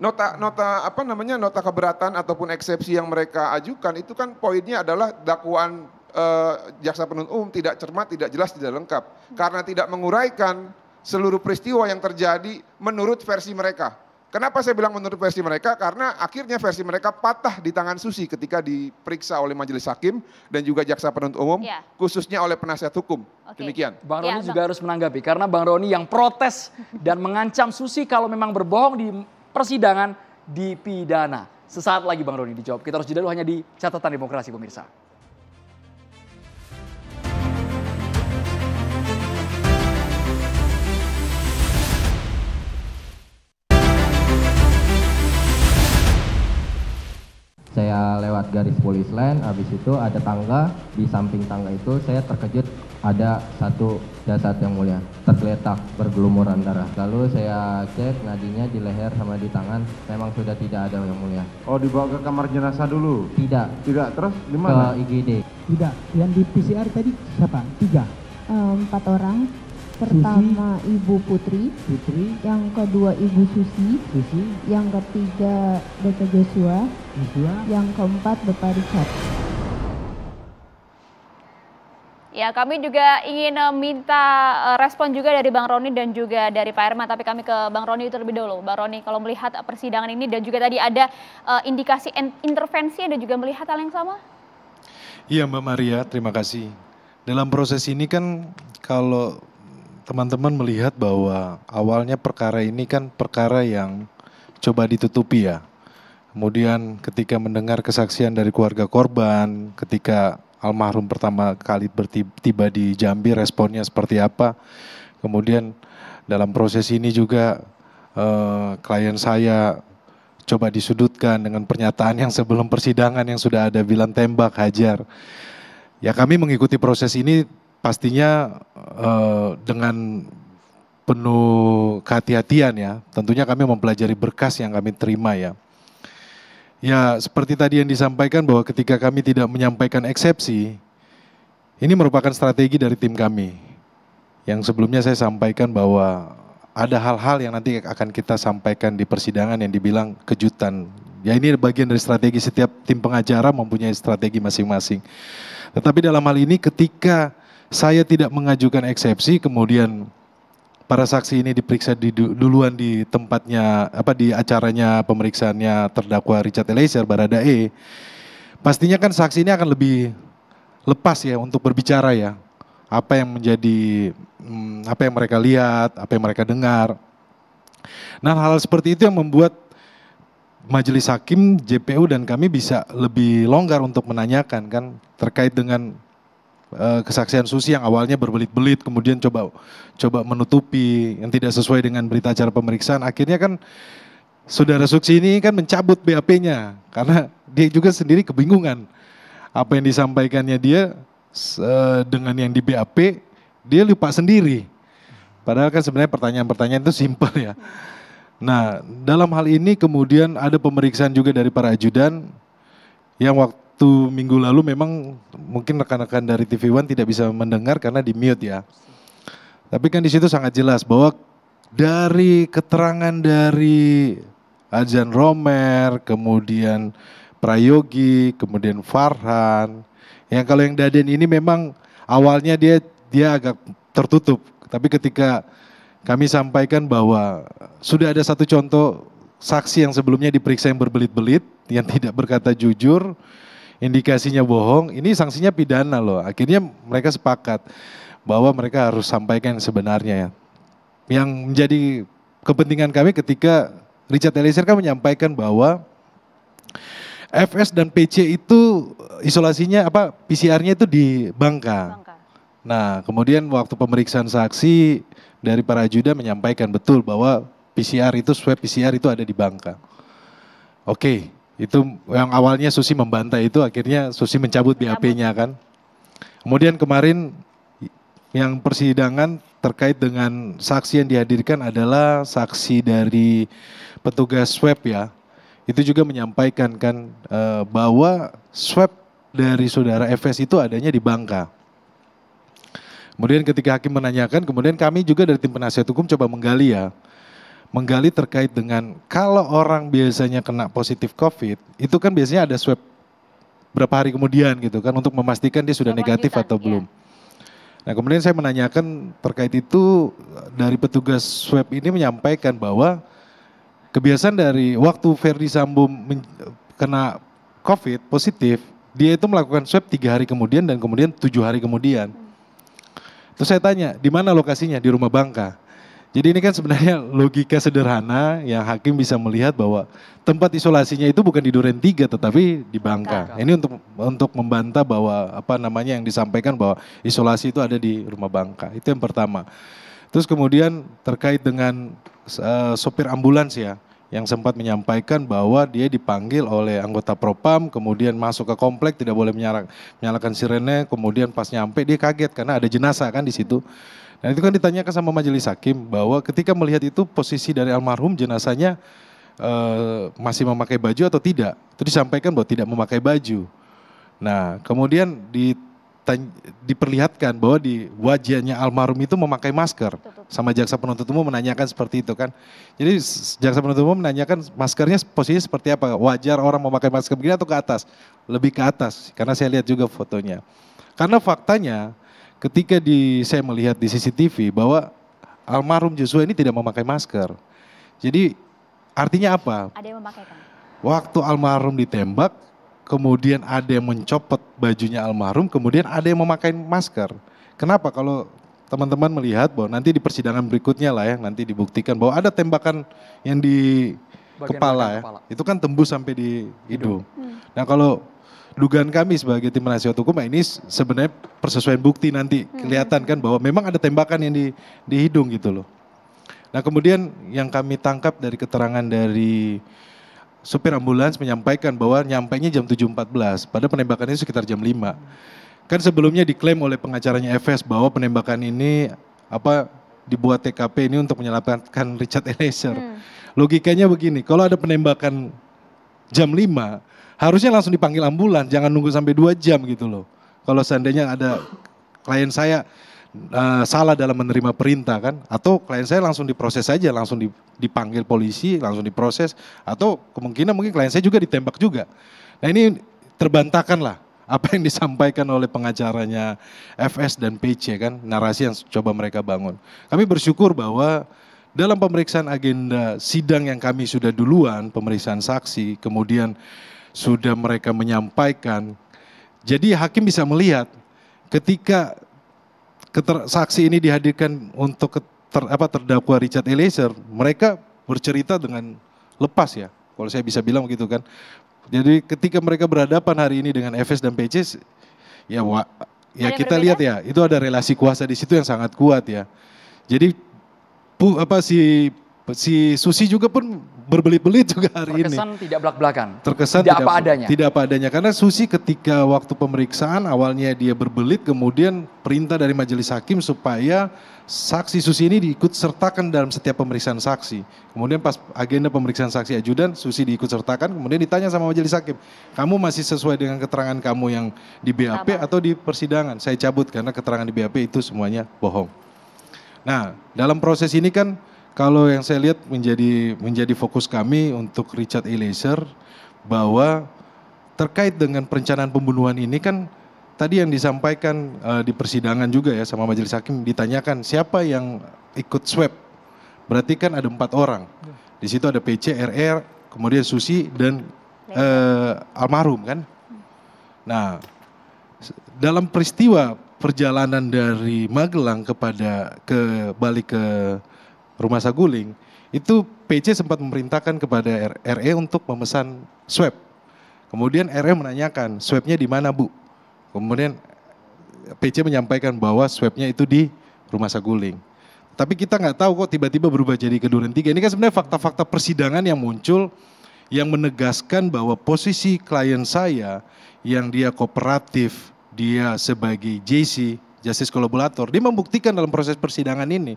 nota nota apa namanya nota keberatan ataupun eksepsi yang mereka ajukan itu kan poinnya adalah dakwaan eh, jaksa penuntut umum tidak cermat, tidak jelas, tidak lengkap karena tidak menguraikan seluruh peristiwa yang terjadi menurut versi mereka. Kenapa saya bilang menurut versi mereka? Karena akhirnya versi mereka patah di tangan Susi ketika diperiksa oleh majelis hakim dan juga jaksa penuntut umum, ya. khususnya oleh penasihat hukum. Okay. Demikian. Bang Roni ya, juga harus menanggapi karena Bang Roni yang protes dan mengancam Susi kalau memang berbohong di persidangan dipidana. Sesaat lagi Bang Roni dijawab. Kita harus jeda dulu hanya di catatan demokrasi pemirsa. saya lewat garis polis lain, habis itu ada tangga di samping tangga itu saya terkejut ada satu jasad yang mulia tergeletak bergelumuran darah lalu saya cek nadinya di leher sama di tangan memang sudah tidak ada yang mulia oh dibawa ke kamar jenazah dulu tidak tidak terus di mana ke IGD tidak yang di PCR tadi siapa tiga empat orang pertama Susi. Ibu Putri, Putri, yang kedua Ibu Susi, Susi, yang ketiga Bapak Joshua, Joshua, yang keempat Bapak Richard. Ya, kami juga ingin eh, minta eh, respon juga dari Bang Roni dan juga dari Pak Herman, tapi kami ke Bang Roni terlebih dahulu. Bang Roni, kalau melihat eh, persidangan ini dan juga tadi ada indikasi intervensi, Anda juga melihat hal yang sama? Iya, Mbak Maria, terima kasih. Dalam proses ini kan kalau teman-teman melihat bahwa awalnya perkara ini kan perkara yang coba ditutupi ya. Kemudian ketika mendengar kesaksian dari keluarga korban, ketika almarhum pertama kali tiba di Jambi responnya seperti apa. Kemudian dalam proses ini juga eh, klien saya coba disudutkan dengan pernyataan yang sebelum persidangan yang sudah ada bilang tembak hajar. Ya kami mengikuti proses ini pastinya eh, dengan penuh kehati-hatian ya. Tentunya kami mempelajari berkas yang kami terima ya. Ya, seperti tadi yang disampaikan bahwa ketika kami tidak menyampaikan eksepsi, ini merupakan strategi dari tim kami. Yang sebelumnya saya sampaikan bahwa ada hal-hal yang nanti akan kita sampaikan di persidangan yang dibilang kejutan. Ya ini bagian dari strategi setiap tim pengacara mempunyai strategi masing-masing. Tetapi dalam hal ini ketika saya tidak mengajukan eksepsi kemudian para saksi ini diperiksa di, duluan di tempatnya apa di acaranya pemeriksaannya terdakwa Richard Eliezer Baradae, pastinya kan saksi ini akan lebih lepas ya untuk berbicara ya apa yang menjadi hmm, apa yang mereka lihat, apa yang mereka dengar. Nah hal, -hal seperti itu yang membuat majelis hakim, JPU dan kami bisa lebih longgar untuk menanyakan kan terkait dengan Eh, kesaksian Susi yang awalnya berbelit-belit kemudian coba coba menutupi yang tidak sesuai dengan berita acara pemeriksaan akhirnya kan saudara Susi ini kan mencabut BAP-nya karena dia juga sendiri kebingungan apa yang disampaikannya dia eh, dengan yang di BAP dia lupa sendiri padahal kan sebenarnya pertanyaan-pertanyaan itu simpel ya nah dalam hal ini kemudian ada pemeriksaan juga dari para ajudan yang waktu satu minggu lalu memang mungkin rekan-rekan dari TV One tidak bisa mendengar karena di mute ya. Tapi kan di situ sangat jelas bahwa dari keterangan dari Ajan Romer, kemudian Prayogi, kemudian Farhan, yang kalau yang Daden ini memang awalnya dia dia agak tertutup, tapi ketika kami sampaikan bahwa sudah ada satu contoh saksi yang sebelumnya diperiksa yang berbelit-belit, yang tidak berkata jujur, indikasinya bohong, ini sanksinya pidana loh. Akhirnya mereka sepakat bahwa mereka harus sampaikan sebenarnya. ya. Yang menjadi kepentingan kami ketika Richard Eliezer kan menyampaikan bahwa FS dan PC itu isolasinya apa PCR-nya itu di Bangka. Bangka. Nah, kemudian waktu pemeriksaan saksi dari para ajudan menyampaikan betul bahwa PCR itu swab PCR itu ada di Bangka. Oke, okay. Itu yang awalnya Susi membantai itu akhirnya Susi mencabut BAP-nya kan. Kemudian kemarin yang persidangan terkait dengan saksi yang dihadirkan adalah saksi dari petugas swab ya. Itu juga menyampaikan kan eh, bahwa swab dari saudara FS itu adanya di Bangka. Kemudian ketika hakim menanyakan, kemudian kami juga dari tim penasihat hukum coba menggali ya menggali terkait dengan kalau orang biasanya kena positif COVID, itu kan biasanya ada swab berapa hari kemudian gitu kan untuk memastikan dia sudah negatif atau iya. belum. Nah kemudian saya menanyakan terkait itu dari petugas swab ini menyampaikan bahwa kebiasaan dari waktu Ferdi Sambo kena COVID positif, dia itu melakukan swab tiga hari kemudian dan kemudian tujuh hari kemudian. Hmm. Terus saya tanya, di mana lokasinya? Di rumah Bangka. Jadi ini kan sebenarnya logika sederhana yang hakim bisa melihat bahwa tempat isolasinya itu bukan di Duren 3 tetapi di Bangka. Ini untuk untuk membantah bahwa apa namanya yang disampaikan bahwa isolasi itu ada di rumah Bangka. Itu yang pertama. Terus kemudian terkait dengan uh, sopir ambulans ya yang sempat menyampaikan bahwa dia dipanggil oleh anggota propam, kemudian masuk ke komplek tidak boleh menyalakan sirene, kemudian pas nyampe dia kaget karena ada jenazah kan di situ. Nah itu kan ditanyakan sama majelis hakim bahwa ketika melihat itu posisi dari almarhum jenazahnya e, masih memakai baju atau tidak. Itu disampaikan bahwa tidak memakai baju. Nah kemudian di diperlihatkan bahwa di wajahnya almarhum itu memakai masker. Sama jaksa penuntut umum menanyakan seperti itu kan. Jadi jaksa penuntut umum menanyakan maskernya posisinya seperti apa? Wajar orang memakai masker begini atau ke atas? Lebih ke atas karena saya lihat juga fotonya. Karena faktanya ketika di saya melihat di CCTV bahwa almarhum Joshua ini tidak memakai masker. Jadi artinya apa? Ada yang memakai kan? Waktu almarhum ditembak, kemudian ada yang mencopot bajunya almarhum, kemudian ada yang memakai masker. Kenapa? Kalau teman-teman melihat bahwa nanti di persidangan berikutnya lah ya, nanti dibuktikan bahwa ada tembakan yang di kepala, ya. kepala ya, itu kan tembus sampai di hidung. Hmm. Nah kalau dugaan kami sebagai tim penasihat hukum nah ini sebenarnya persesuaian bukti nanti hmm. kelihatan kan bahwa memang ada tembakan yang di, di hidung gitu loh. Nah kemudian yang kami tangkap dari keterangan dari supir ambulans menyampaikan bahwa nyampainya jam 7.14 pada penembakan ini sekitar jam 5. Kan sebelumnya diklaim oleh pengacaranya FS bahwa penembakan ini apa dibuat TKP ini untuk menyelamatkan Richard Eliezer. Hmm. Logikanya begini, kalau ada penembakan jam 5 harusnya langsung dipanggil ambulan, jangan nunggu sampai dua jam gitu loh. Kalau seandainya ada klien saya uh, salah dalam menerima perintah kan, atau klien saya langsung diproses saja, langsung dipanggil polisi, langsung diproses, atau kemungkinan mungkin klien saya juga ditembak juga. Nah ini terbantahkan lah apa yang disampaikan oleh pengacaranya FS dan PC kan narasi yang coba mereka bangun. Kami bersyukur bahwa dalam pemeriksaan agenda sidang yang kami sudah duluan, pemeriksaan saksi, kemudian sudah mereka menyampaikan. Jadi hakim bisa melihat ketika saksi ini dihadirkan untuk keter, apa terdakwa Richard Eliezer, mereka bercerita dengan lepas ya. Kalau saya bisa bilang begitu kan. Jadi ketika mereka berhadapan hari ini dengan Efes dan PC ya wa, ya ada kita lihat ya, itu ada relasi kuasa di situ yang sangat kuat ya. Jadi pu, apa si si Susi juga pun berbelit-belit juga hari Terkesan ini. Terkesan tidak belak-belakan. Terkesan tidak, tidak apa adanya. Tidak apa adanya karena Susi ketika waktu pemeriksaan awalnya dia berbelit kemudian perintah dari majelis hakim supaya saksi Susi ini diikut sertakan dalam setiap pemeriksaan saksi. Kemudian pas agenda pemeriksaan saksi ajudan Susi diikut sertakan kemudian ditanya sama majelis hakim, "Kamu masih sesuai dengan keterangan kamu yang di BAP Kenapa? atau di persidangan?" Saya cabut karena keterangan di BAP itu semuanya bohong. Nah, dalam proses ini kan kalau yang saya lihat menjadi menjadi fokus kami untuk Richard Eliezer bahwa terkait dengan perencanaan pembunuhan ini kan tadi yang disampaikan uh, di persidangan juga ya sama majelis hakim ditanyakan siapa yang ikut swab. Berarti kan ada empat orang. Di situ ada PC, RR, kemudian Susi dan uh, almarhum kan. Nah, dalam peristiwa perjalanan dari Magelang kepada ke balik ke Rumah Saguling, itu PC sempat memerintahkan kepada RE untuk memesan swab. Kemudian RE menanyakan, swabnya di mana Bu? Kemudian PC menyampaikan bahwa swabnya itu di Rumah Saguling. Tapi kita nggak tahu kok tiba-tiba berubah jadi ke Duren Tiga. Ini kan sebenarnya fakta-fakta persidangan yang muncul yang menegaskan bahwa posisi klien saya yang dia kooperatif, dia sebagai JC, Justice Collaborator, dia membuktikan dalam proses persidangan ini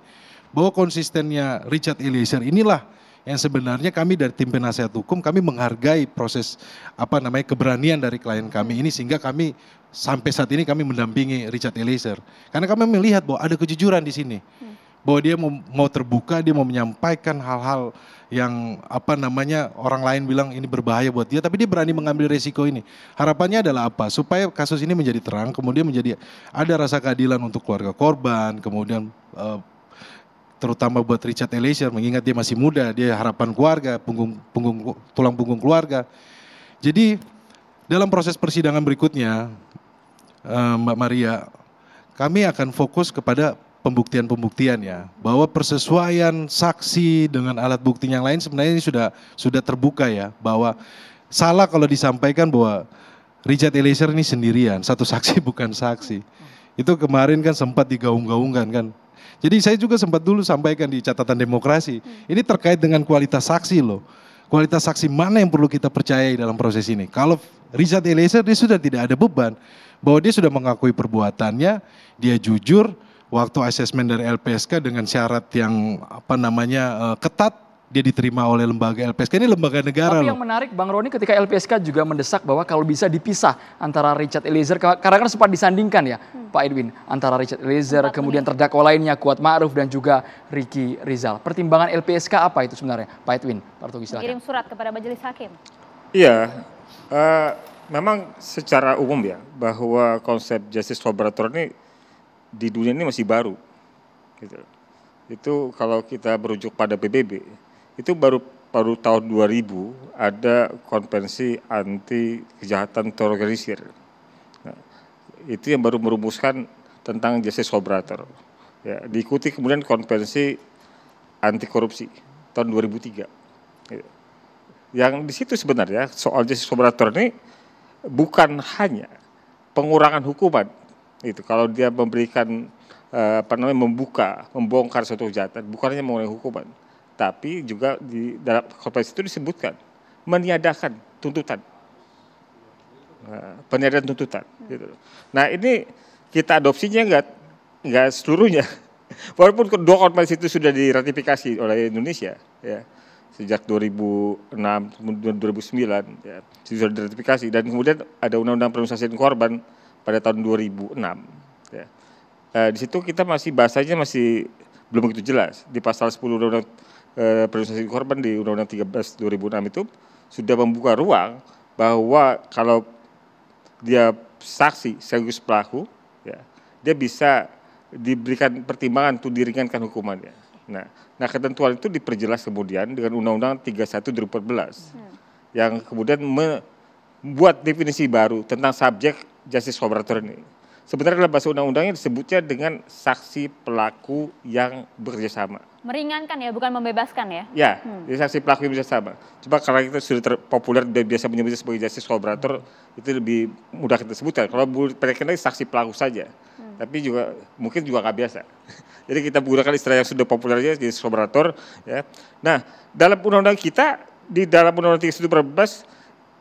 bahwa konsistennya Richard Eliezer inilah yang sebenarnya kami dari tim penasehat hukum kami menghargai proses apa namanya keberanian dari klien kami ini sehingga kami sampai saat ini kami mendampingi Richard Eliezer karena kami melihat bahwa ada kejujuran di sini bahwa dia mau, mau terbuka dia mau menyampaikan hal-hal yang apa namanya orang lain bilang ini berbahaya buat dia tapi dia berani mengambil resiko ini harapannya adalah apa supaya kasus ini menjadi terang kemudian menjadi ada rasa keadilan untuk keluarga korban kemudian eh, terutama buat Richard Eliezer mengingat dia masih muda, dia harapan keluarga, punggung, punggung tulang punggung keluarga. Jadi dalam proses persidangan berikutnya, eh, Mbak Maria, kami akan fokus kepada pembuktian-pembuktian ya, bahwa persesuaian saksi dengan alat bukti yang lain sebenarnya ini sudah sudah terbuka ya, bahwa salah kalau disampaikan bahwa Richard Eliezer ini sendirian, satu saksi bukan saksi. Itu kemarin kan sempat digaung-gaungkan kan, jadi saya juga sempat dulu sampaikan di catatan demokrasi, hmm. ini terkait dengan kualitas saksi loh. Kualitas saksi mana yang perlu kita percayai dalam proses ini? Kalau Richard Eliezer dia sudah tidak ada beban bahwa dia sudah mengakui perbuatannya, dia jujur waktu asesmen dari LPSK dengan syarat yang apa namanya eh, ketat dia diterima oleh lembaga LPSK. Ini lembaga negara Tapi loh. yang menarik Bang Roni ketika LPSK juga mendesak bahwa kalau bisa dipisah antara Richard Eliezer, karena kan sempat disandingkan ya hmm. Pak Edwin, antara Richard Eliezer, kemudian terdakwa lainnya Kuat Ma'ruf dan juga Ricky Rizal. Pertimbangan LPSK apa itu sebenarnya Pak Edwin? Pak Tugi Kirim surat kepada majelis hakim. Iya, uh, memang secara umum ya bahwa konsep justice collaborator ini di dunia ini masih baru. Gitu. Itu kalau kita berujuk pada PBB, itu baru baru tahun 2000 ada konvensi anti kejahatan terorganisir. Nah, itu yang baru merumuskan tentang justice collaborator. Ya, diikuti kemudian konvensi anti korupsi tahun 2003. Ya. Yang di situ sebenarnya soal justice collaborator ini bukan hanya pengurangan hukuman. Itu kalau dia memberikan eh, apa namanya membuka, membongkar suatu kejahatan, bukan hanya mengurangi hukuman tapi juga di dalam korporasi itu disebutkan meniadakan tuntutan nah, peniadaan tuntutan gitu. Nah ini kita adopsinya enggak enggak seluruhnya. Walaupun kedua korporasi itu sudah diratifikasi oleh Indonesia ya sejak 2006 kemudian 2009 ya sudah diratifikasi dan kemudian ada undang-undang perusahaan korban pada tahun 2006 ya. Eh, di situ kita masih bahasanya masih belum begitu jelas di pasal 10 undang-undang eh, perlindungan korban di Undang-Undang 13 2006 itu sudah membuka ruang bahwa kalau dia saksi sekaligus pelaku, ya, dia bisa diberikan pertimbangan untuk diringankan hukumannya. Nah, nah ketentuan itu diperjelas kemudian dengan Undang-Undang 31 2014 hmm. yang kemudian membuat definisi baru tentang subjek justice collaborator ini. Sebenarnya dalam bahasa undang-undangnya disebutnya dengan saksi pelaku yang bekerjasama. Meringankan ya, bukan membebaskan ya? Ya, hmm. jadi saksi pelaku yang bekerjasama. Coba karena kita sudah terpopuler dan biasa menyebutnya sebagai justice collaborator, itu lebih mudah kita sebutkan. Kalau mereka saksi pelaku saja, hmm. tapi juga mungkin juga nggak biasa. jadi kita menggunakan istilah yang sudah populer aja, justice collaborator. Ya. Nah, dalam undang-undang kita, di dalam undang-undang 31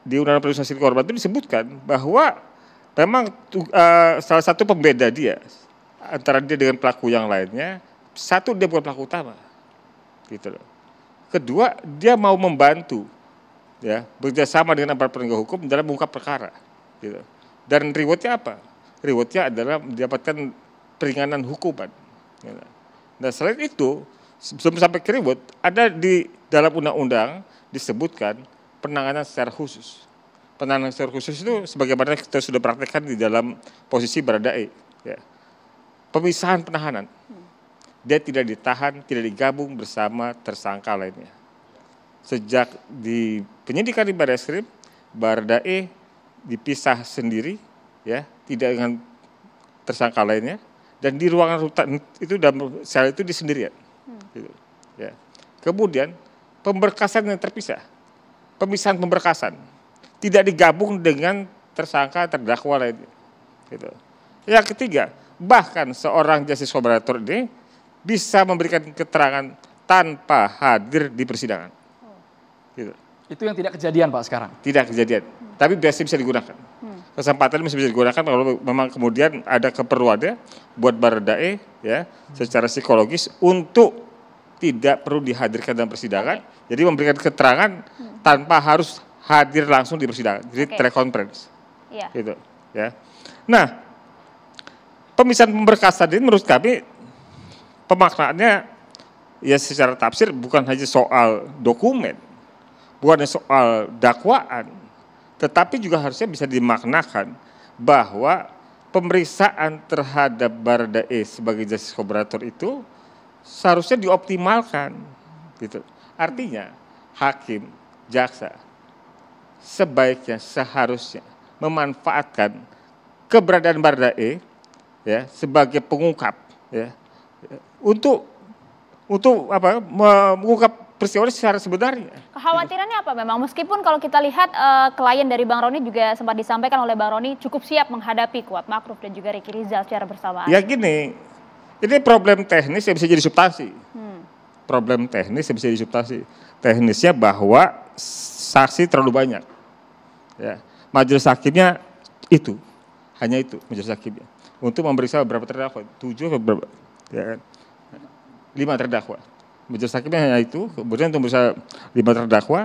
di Undang-Undang Perlindungan Saksi Korban itu disebutkan bahwa memang uh, salah satu pembeda dia antara dia dengan pelaku yang lainnya, satu dia bukan pelaku utama, gitu loh. Kedua dia mau membantu, ya bekerjasama dengan aparat penegak hukum dalam mengungkap perkara, gitu. Dan rewardnya apa? Rewardnya adalah mendapatkan peringanan hukuman. Gitu. Nah selain itu sebelum sampai ke reward ada di dalam undang-undang disebutkan penanganan secara khusus Penahanan secara khusus itu sebagaimana kita sudah praktekkan di dalam posisi berada e, ya. pemisahan penahanan dia tidak ditahan tidak digabung bersama tersangka lainnya sejak di penyidikan di Baris Krim E dipisah sendiri ya tidak dengan tersangka lainnya dan di ruangan rutan itu dalam sel itu di sendirian hmm. gitu. ya kemudian pemberkasan yang terpisah pemisahan pemberkasan tidak digabung dengan tersangka terdakwa lain. Gitu. Yang ketiga, bahkan seorang justice collaborator ini bisa memberikan keterangan tanpa hadir di persidangan. Gitu. Itu yang tidak kejadian Pak sekarang? Tidak kejadian, hmm. tapi biasanya bisa digunakan. Hmm. Kesempatan ini bisa digunakan kalau memang kemudian ada keperluannya buat baradae ya hmm. secara psikologis untuk tidak perlu dihadirkan dalam persidangan. Jadi memberikan keterangan hmm. tanpa harus hadir langsung di persidangan. Jadi okay. telekonferensi. Iya. Yeah. Gitu, ya. Nah, pemisahan pemberkasan ini menurut kami pemaknaannya ya secara tafsir bukan hanya soal dokumen, bukan hanya soal dakwaan, tetapi juga harusnya bisa dimaknakan bahwa pemeriksaan terhadap Baradae sebagai justice collaborator itu seharusnya dioptimalkan gitu. Artinya hakim, jaksa, sebaiknya seharusnya memanfaatkan keberadaan Bardae ya sebagai pengungkap ya untuk untuk apa mengungkap peristiwa secara sebenarnya. Kekhawatirannya apa memang? Meskipun kalau kita lihat uh, klien dari Bang Roni juga sempat disampaikan oleh Bang Roni cukup siap menghadapi Kuat Makruf dan juga Riki Rizal secara bersamaan. Ya gini, ini problem teknis yang bisa jadi substansi. Hmm. Problem teknis yang bisa jadi substansi. Teknisnya bahwa saksi terlalu banyak. Ya. Majelis hakimnya itu, hanya itu majelis hakimnya. Untuk memeriksa berapa terdakwa, tujuh atau berapa, ya kan? lima terdakwa. Majelis hakimnya hanya itu, kemudian untuk memeriksa lima terdakwa,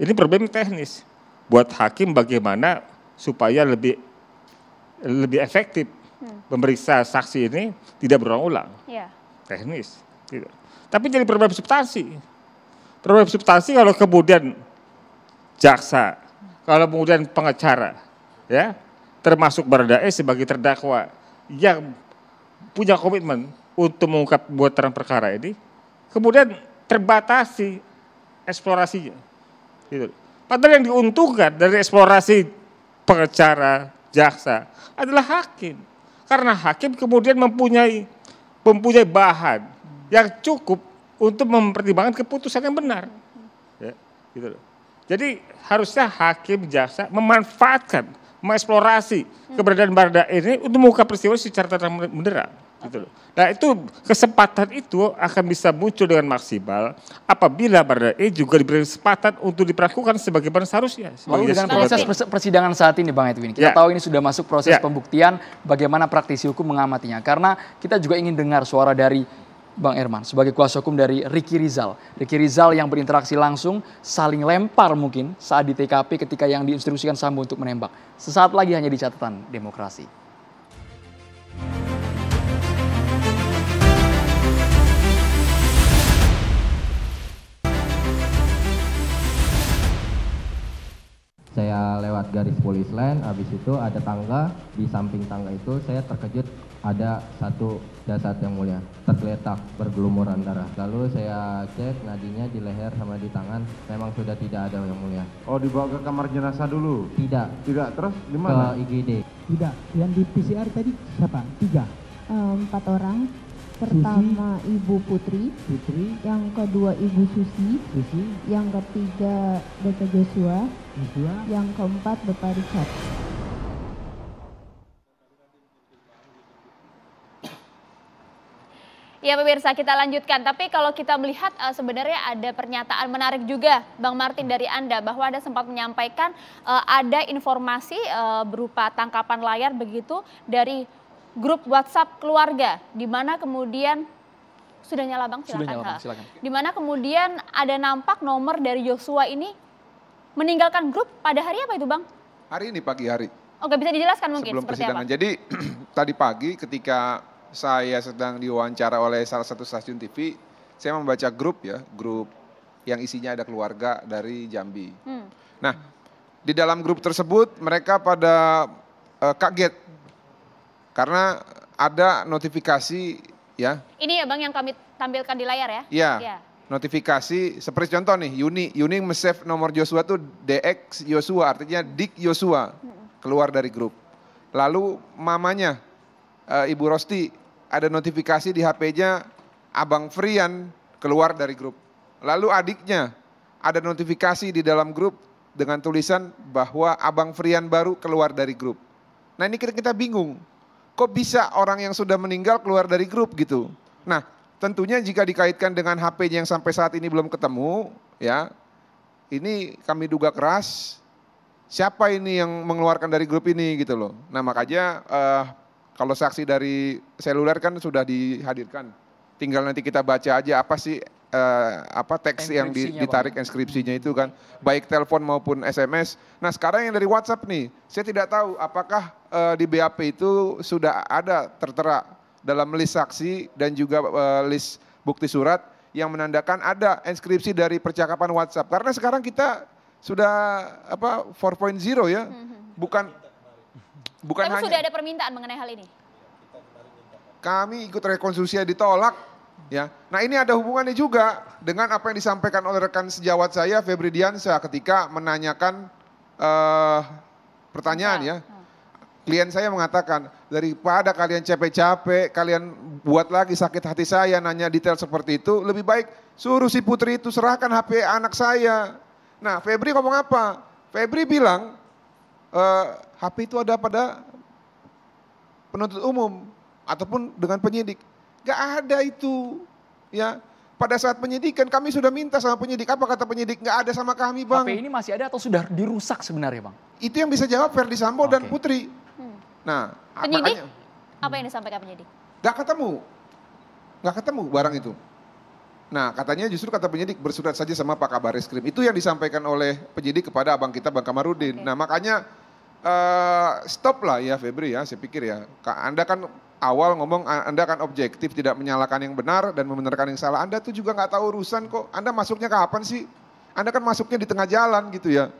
ini problem teknis. Buat hakim bagaimana supaya lebih lebih efektif hmm. memeriksa saksi ini tidak berulang-ulang. Yeah. Teknis. Gitu. Tapi jadi problem substansi. Problem substansi kalau kemudian jaksa kalau kemudian pengacara ya termasuk Baradae sebagai terdakwa yang punya komitmen untuk mengungkap buat terang perkara ini kemudian terbatasi eksplorasinya gitu. Padahal yang diuntungkan dari eksplorasi pengacara jaksa adalah hakim karena hakim kemudian mempunyai mempunyai bahan yang cukup untuk mempertimbangkan keputusan yang benar ya, gitu loh. Jadi harusnya hakim jaksa memanfaatkan, mengeksplorasi hmm. keberadaan Barda ini untuk membuka peristiwa secara terang benderang. Gitu loh. Nah itu kesempatan itu akan bisa muncul dengan maksimal apabila Barda E juga diberi kesempatan untuk diperlakukan sebagai sebagaimana seharusnya. Lalu dengan proses persidangan saat ini Bang Edwin, kita ya. tahu ini sudah masuk proses ya. pembuktian bagaimana praktisi hukum mengamatinya. Karena kita juga ingin dengar suara dari Bang Erman sebagai kuasa hukum dari Ricky Rizal. Riki Rizal yang berinteraksi langsung saling lempar mungkin saat di TKP ketika yang diinstruksikan Sambo untuk menembak. Sesaat lagi hanya di catatan demokrasi. saya lewat garis polis lain habis itu ada tangga di samping tangga itu saya terkejut ada satu jasad yang mulia tergeletak bergelumuran darah lalu saya cek nadinya di leher sama di tangan memang sudah tidak ada yang mulia oh dibawa ke kamar jenazah dulu tidak tidak terus di mana ke IGD tidak yang di PCR tadi siapa tiga empat orang Pertama Susi. Ibu Putri, Putri, yang kedua Ibu Susi, Susi, yang ketiga Bapak Joshua, Joshua, yang keempat Bapak Richard. Ya pemirsa kita lanjutkan, tapi kalau kita melihat uh, sebenarnya ada pernyataan menarik juga Bang Martin dari Anda bahwa Anda sempat menyampaikan uh, ada informasi uh, berupa tangkapan layar begitu dari grup WhatsApp keluarga di mana kemudian sudah nyala bang silakan. Sudah silakan. Di mana kemudian ada nampak nomor dari Joshua ini meninggalkan grup pada hari apa itu bang? Hari ini pagi hari. Oke bisa dijelaskan mungkin Sebelum persidangan. apa? Jadi tadi pagi ketika saya sedang diwawancara oleh salah satu stasiun TV, saya membaca grup ya, grup yang isinya ada keluarga dari Jambi. Hmm. Nah, di dalam grup tersebut mereka pada uh, kaget karena ada notifikasi ya. Ini ya Bang yang kami tampilkan di layar ya. Iya. Ya. Notifikasi seperti contoh nih Yuni Yuni mesef nomor Joshua tuh DX Joshua artinya Dick Joshua keluar dari grup. Lalu mamanya e, Ibu Rosti ada notifikasi di HP-nya Abang Frian keluar dari grup. Lalu adiknya ada notifikasi di dalam grup dengan tulisan bahwa Abang Frian baru keluar dari grup. Nah ini kita, kita bingung kok bisa orang yang sudah meninggal keluar dari grup gitu. Nah, tentunya jika dikaitkan dengan hp yang sampai saat ini belum ketemu, ya. Ini kami duga keras siapa ini yang mengeluarkan dari grup ini gitu loh. Nah, makanya uh, eh, kalau saksi dari seluler kan sudah dihadirkan. Tinggal nanti kita baca aja apa sih uh, apa teks yang di- ditarik ditarik ya. inskripsinya itu kan baik telepon maupun SMS. Nah sekarang yang dari WhatsApp nih, saya tidak tahu apakah uh, di BAP itu sudah ada tertera dalam list saksi dan juga uh, list bukti surat yang menandakan ada inskripsi dari percakapan WhatsApp. Karena sekarang kita sudah apa 4.0 ya, mm-hmm. bukan bukan Tapi hanya sudah ada permintaan mengenai hal ini. kami ikut rekonstruksi yang ditolak Ya. Nah ini ada hubungannya juga dengan apa yang disampaikan oleh rekan sejawat saya Febri Diansa ketika menanyakan uh, pertanyaan ya. Nah. Klien saya mengatakan daripada kalian capek-capek, kalian buat lagi sakit hati saya nanya detail seperti itu, lebih baik suruh si putri itu serahkan HP anak saya. Nah Febri ngomong apa? Febri bilang uh, eh, HP itu ada pada penuntut umum ataupun dengan penyidik Gak ada itu. Ya, pada saat penyidikan kami sudah minta sama penyidik apa kata penyidik nggak ada sama kami bang. HP ini masih ada atau sudah dirusak sebenarnya bang? Itu yang bisa jawab Ferdi Sambo okay. dan Putri. Hmm. Nah penyidik makanya, apa yang disampaikan penyidik? Gak ketemu, nggak ketemu barang itu. Nah katanya justru kata penyidik bersurat saja sama Pak Kabar Reskrim itu yang disampaikan oleh penyidik kepada abang kita Bang Kamarudin. Okay. Nah makanya uh, stop lah ya Febri ya saya pikir ya. Anda kan awal ngomong Anda kan objektif, tidak menyalahkan yang benar dan membenarkan yang salah. Anda tuh juga nggak tahu urusan kok. Anda masuknya kapan sih? Anda kan masuknya di tengah jalan gitu ya.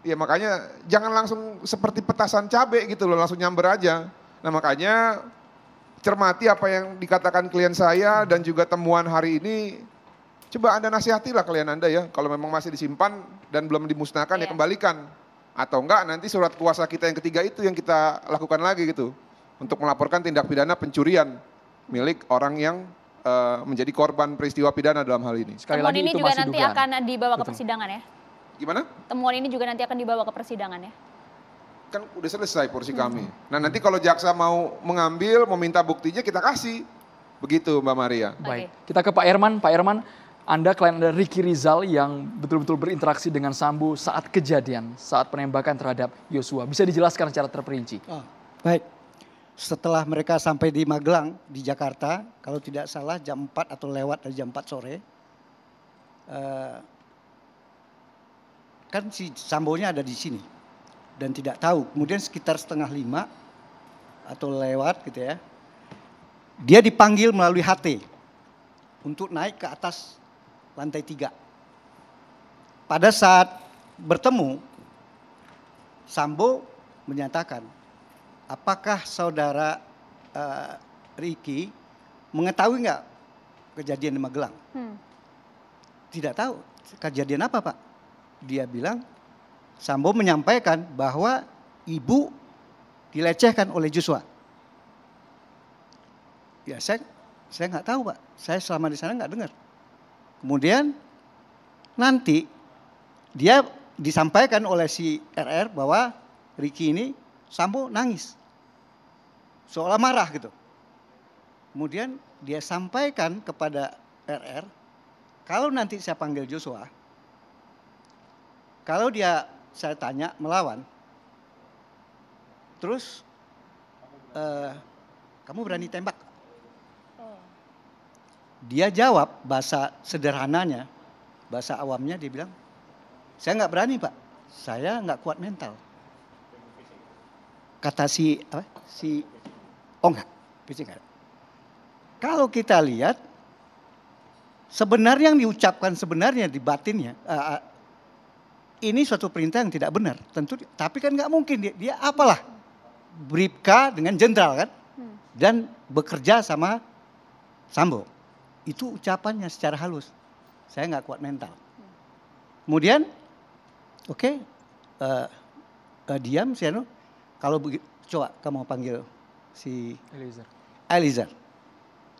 Ya makanya jangan langsung seperti petasan cabe gitu loh, langsung nyamber aja. Nah makanya cermati apa yang dikatakan klien saya dan juga temuan hari ini. Coba Anda nasihatilah klien Anda ya, kalau memang masih disimpan dan belum dimusnahkan yeah. ya iya. kembalikan. Atau enggak nanti surat kuasa kita yang ketiga itu yang kita lakukan lagi gitu untuk melaporkan tindak pidana pencurian milik orang yang uh, menjadi korban peristiwa pidana dalam hal ini. Sekali Temuan lagi ini itu juga masih nanti dugaan. akan dibawa ke persidangan ya? Gimana? Temuan ini juga nanti akan dibawa ke persidangan ya? Kan udah selesai porsi hmm. kami. Nah nanti kalau jaksa mau mengambil, meminta buktinya kita kasih. Begitu Mbak Maria. Baik, kita ke Pak Herman. Pak Herman, anda klien Anda Ricky Rizal yang betul-betul berinteraksi dengan Sambo saat kejadian, saat penembakan terhadap Yosua. Bisa dijelaskan secara terperinci? Oh, baik, setelah mereka sampai di Magelang di Jakarta, kalau tidak salah jam 4 atau lewat dari jam 4 sore, eh, kan si Sambonya ada di sini dan tidak tahu. Kemudian sekitar setengah lima atau lewat gitu ya, dia dipanggil melalui HT untuk naik ke atas lantai tiga. Pada saat bertemu, Sambo menyatakan apakah saudara uh, eh, Riki mengetahui nggak kejadian di Magelang? Hmm. Tidak tahu kejadian apa pak? Dia bilang Sambo menyampaikan bahwa ibu dilecehkan oleh Joshua. Ya saya saya nggak tahu pak, saya selama di sana nggak dengar. Kemudian nanti dia disampaikan oleh si RR bahwa Riki ini Sambo nangis seolah marah gitu. Kemudian dia sampaikan kepada RR, kalau nanti saya panggil Joshua, kalau dia saya tanya melawan, terus eh, kamu berani tembak? Dia jawab bahasa sederhananya, bahasa awamnya dia bilang, saya nggak berani pak, saya nggak kuat mental. Kata si apa, si Oh enggak, pasti enggak. Kalau kita lihat, sebenarnya yang diucapkan sebenarnya di batinnya, uh, ini suatu perintah yang tidak benar. Tentu, tapi kan nggak mungkin dia, dia apalah bribka dengan jenderal kan, hmm. dan bekerja sama Sambo. Itu ucapannya secara halus. Saya nggak kuat mental. Kemudian, oke, okay, uh, eh, uh, diam Siano. Kalau begitu, coba kamu panggil si Eliezer. Eliezer.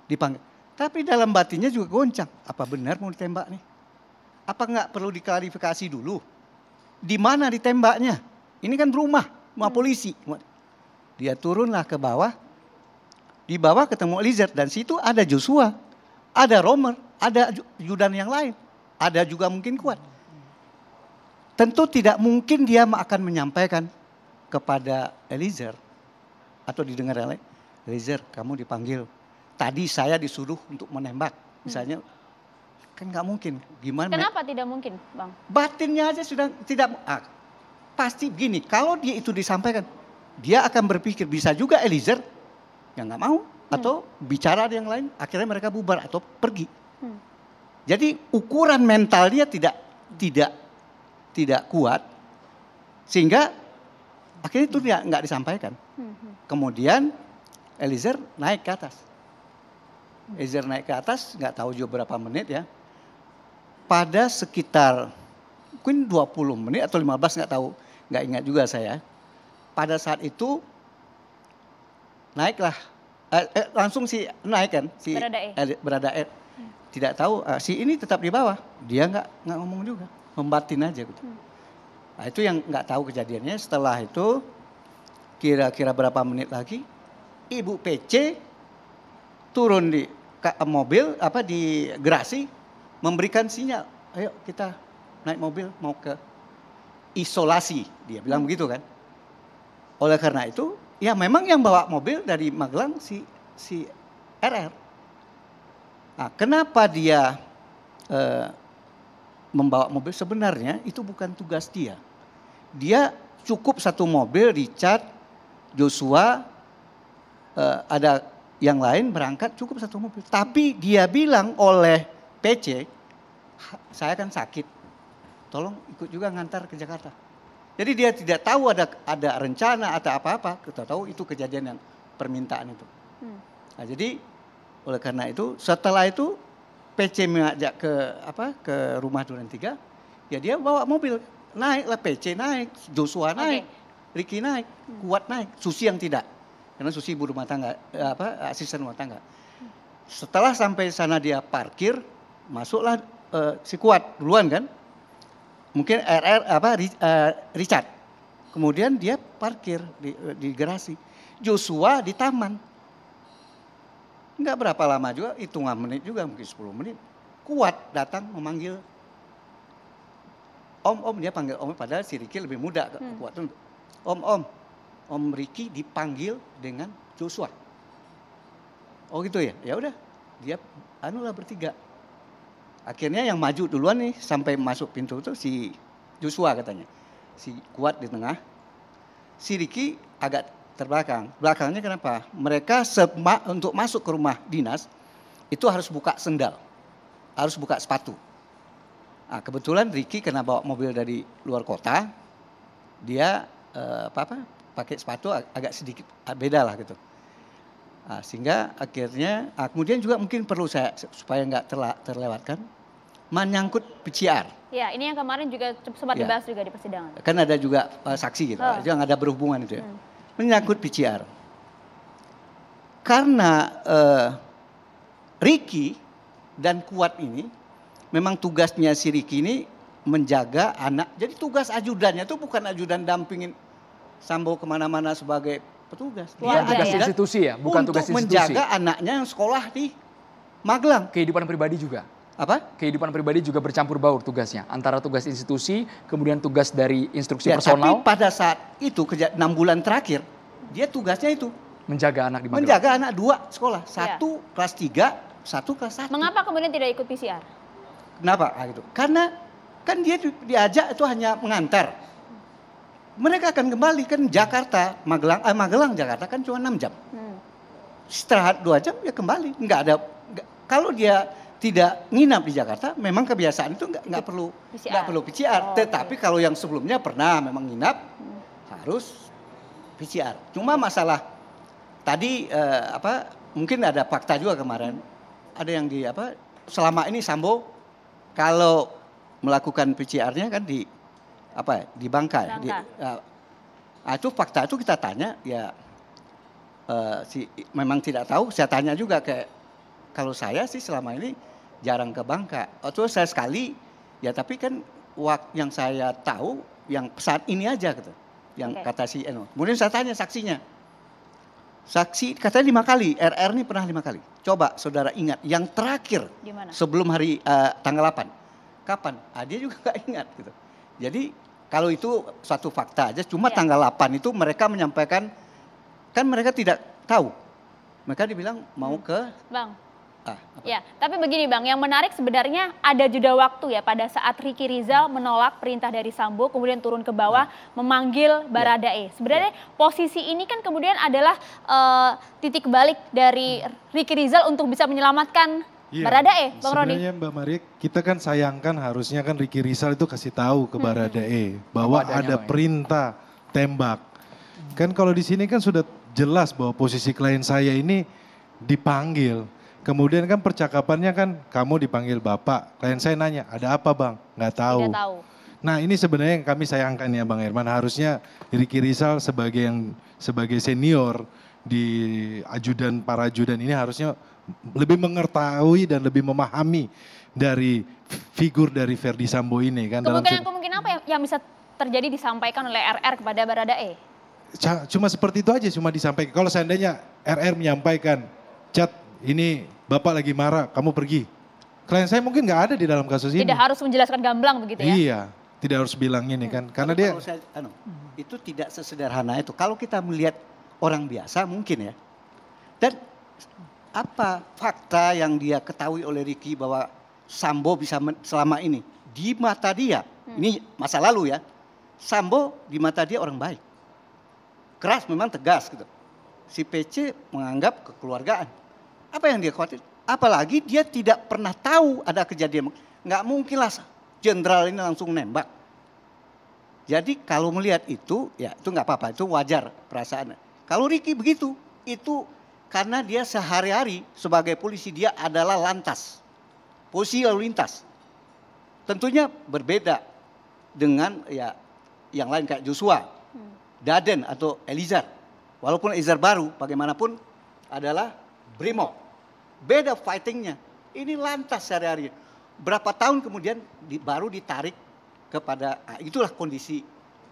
Dipanggil. Tapi dalam batinnya juga goncang. Apa benar mau ditembak nih? Apa nggak perlu diklarifikasi dulu? Di mana ditembaknya? Ini kan rumah, rumah hmm. polisi. Dia turunlah ke bawah. Di bawah ketemu Eliezer dan situ ada Joshua, ada Romer, ada Yudan yang lain. Ada juga mungkin kuat. Tentu tidak mungkin dia akan menyampaikan kepada Eliezer atau didengar yang lain, kamu dipanggil. Tadi saya disuruh untuk menembak, hmm. misalnya hmm. kan nggak mungkin. Gimana? Kenapa tidak mungkin, bang? Batinnya aja sudah tidak. Ah, pasti gini. kalau dia itu disampaikan, dia akan berpikir bisa juga Eliezer yang nggak mau hmm. atau bicara yang lain, akhirnya mereka bubar atau pergi. Hmm. Jadi ukuran mental dia tidak tidak tidak kuat, sehingga akhirnya itu nggak disampaikan. Hmm. hmm kemudian Eliezer naik ke atas. Eliezer naik ke atas, nggak tahu juga berapa menit ya. Pada sekitar mungkin 20 menit atau 15 nggak tahu, nggak ingat juga saya. Pada saat itu naiklah eh, eh, langsung si naik kan si berada, eh, berada eh, tidak tahu eh, si ini tetap di bawah dia nggak nggak ngomong juga membatin aja gitu hmm. nah, itu yang nggak tahu kejadiannya setelah itu Kira-kira berapa menit lagi, Ibu PC turun di mobil apa di gerasi memberikan sinyal, ayo kita naik mobil mau ke isolasi. Dia bilang begitu kan. Oleh karena itu, ya memang yang bawa mobil dari Magelang si si RR. Nah, kenapa dia eh, membawa mobil sebenarnya itu bukan tugas dia. Dia cukup satu mobil dicat Joshua uh, ada yang lain berangkat cukup satu mobil. Tapi dia bilang oleh PC, saya kan sakit, tolong ikut juga ngantar ke Jakarta. Jadi dia tidak tahu ada ada rencana atau apa-apa, kita tahu itu kejadian yang permintaan itu. Hmm. Nah, jadi oleh karena itu setelah itu PC mengajak ke apa ke rumah Duren Tiga, ya dia bawa mobil naiklah PC naik, Joshua naik. Okay Ricky naik, kuat naik, Susi yang tidak. Karena Susi ibu rumah tangga, eh, apa asisten rumah tangga. Setelah sampai sana dia parkir, masuklah uh, si kuat duluan kan. Mungkin RR apa eh, Richard. Kemudian dia parkir di, di garasi. Joshua di taman. Enggak berapa lama juga, hitungan menit juga, mungkin 10 menit. Kuat datang memanggil om-om, dia panggil om padahal si Riki lebih muda. Hmm. Kuat tuh om-om, om Riki dipanggil dengan Joshua. Oh gitu ya, ya udah, dia anu lah bertiga. Akhirnya yang maju duluan nih sampai masuk pintu itu si Joshua katanya, si kuat di tengah, si Riki agak terbelakang. Belakangnya kenapa? Mereka sema, untuk masuk ke rumah dinas itu harus buka sendal, harus buka sepatu. Nah, kebetulan Riki kena bawa mobil dari luar kota, dia Eh, apa apa pakai sepatu agak sedikit ah, beda lah gitu. Nah, sehingga akhirnya ah, kemudian juga mungkin perlu saya supaya nggak terla, terlewatkan menyangkut PCR. Ya, ini yang kemarin juga sempat ya. dibahas juga di persidangan. Kan ada juga uh, saksi gitu, oh. yang ada berhubungan itu ya. Hmm. Menyangkut PCR. Karena uh, Ricky dan Kuat ini memang tugasnya si Ricky ini menjaga anak. Jadi tugas ajudannya itu bukan ajudan dampingin Sambo kemana-mana sebagai petugas. Dia tugas ya. institusi ya, bukan untuk tugas institusi. menjaga anaknya yang sekolah di Magelang. Kehidupan pribadi juga. Apa? Kehidupan pribadi juga bercampur baur tugasnya antara tugas institusi kemudian tugas dari instruksi ya, personal. Tapi pada saat itu enam bulan terakhir dia tugasnya itu menjaga anak di Magelang. Menjaga anak dua sekolah, iya. satu ya. kelas tiga, satu kelas satu. Mengapa kemudian tidak ikut PCR? Kenapa? Nah, gitu. Karena kan dia diajak itu hanya mengantar. Mereka akan kembali kan Jakarta, Magelang, eh, Magelang Jakarta kan cuma 6 jam. Hmm. Istirahat 2 jam ya kembali, nggak ada enggak. kalau dia tidak nginap di Jakarta, memang kebiasaan itu nggak nggak perlu nggak perlu PCR. Oh, Tetapi okay. kalau yang sebelumnya pernah memang nginap hmm. harus PCR. Cuma masalah tadi eh, apa mungkin ada fakta juga kemarin ada yang di apa selama ini Sambo kalau melakukan PCR-nya kan di apa ya, di Bangka, ya? Bangka. Di, ya. uh, ah, itu fakta itu kita tanya ya uh, si memang tidak tahu saya tanya juga ke kalau saya sih selama ini jarang ke Bangka. Atau oh, saya sekali ya tapi kan waktu yang saya tahu yang saat ini aja gitu. Yang okay. kata si Eno. Kemudian saya tanya saksinya. Saksi katanya lima kali, RR ini pernah lima kali. Coba saudara ingat yang terakhir Dimana? sebelum hari uh, tanggal 8. Kapan? Ah, dia juga nggak ingat gitu. Jadi kalau itu satu fakta aja, cuma ya. tanggal 8 itu mereka menyampaikan, kan mereka tidak tahu. Mereka dibilang mau hmm. ke... Bang, Ah, ya, tapi begini Bang, yang menarik sebenarnya ada jeda waktu ya pada saat Riki Rizal menolak perintah dari Sambo, kemudian turun ke bawah nah. memanggil iya. Baradae. Sebenarnya ya. posisi ini kan kemudian adalah uh, titik balik dari hmm. Riki Rizal untuk bisa menyelamatkan Iya. Baradae, eh, Bang Roni. Sebenarnya Mbak Maria, kita kan sayangkan harusnya kan Ricky Rizal itu kasih tahu ke hmm. Baradae eh, bahwa Apa ada ya? perintah tembak. Kan kalau di sini kan sudah jelas bahwa posisi klien saya ini dipanggil. Kemudian kan percakapannya kan kamu dipanggil bapak. Klien saya nanya, ada apa bang? Nggak tahu. Tidak tahu. Nah ini sebenarnya yang kami sayangkan ya Bang Herman. Harusnya Ricky Rizal sebagai yang sebagai senior di ajudan para ajudan ini harusnya lebih mengetahui dan lebih memahami dari figur dari Verdi Sambo ini kan. Kemungkinan dalam... kemungkinan apa yang, yang bisa terjadi disampaikan oleh RR kepada Barada Baradae? Cuma seperti itu aja, cuma disampaikan. Kalau seandainya RR menyampaikan, cat ini bapak lagi marah, kamu pergi. Klien saya mungkin nggak ada di dalam kasus ini. Tidak harus menjelaskan gamblang begitu ya? Iya, tidak harus bilang ini kan. Karena Tapi dia... Kalau saya, anu, itu tidak sesederhana itu. Kalau kita melihat orang biasa mungkin ya. Dan apa fakta yang dia ketahui oleh Ricky bahwa Sambo bisa selama ini di mata dia hmm. ini masa lalu ya Sambo di mata dia orang baik keras memang tegas gitu si PC menganggap kekeluargaan apa yang dia khawatir apalagi dia tidak pernah tahu ada kejadian nggak mungkin lah jenderal ini langsung nembak jadi kalau melihat itu ya itu nggak apa-apa itu wajar perasaannya kalau Ricky begitu itu karena dia sehari-hari sebagai polisi dia adalah lantas. Polisi lalu lintas. Tentunya berbeda dengan ya yang lain kayak Joshua, hmm. Daden atau Elizar. Walaupun Elizar baru, bagaimanapun adalah Brimo. Beda fightingnya. Ini lantas sehari-hari. Berapa tahun kemudian di, baru ditarik kepada, nah itulah kondisi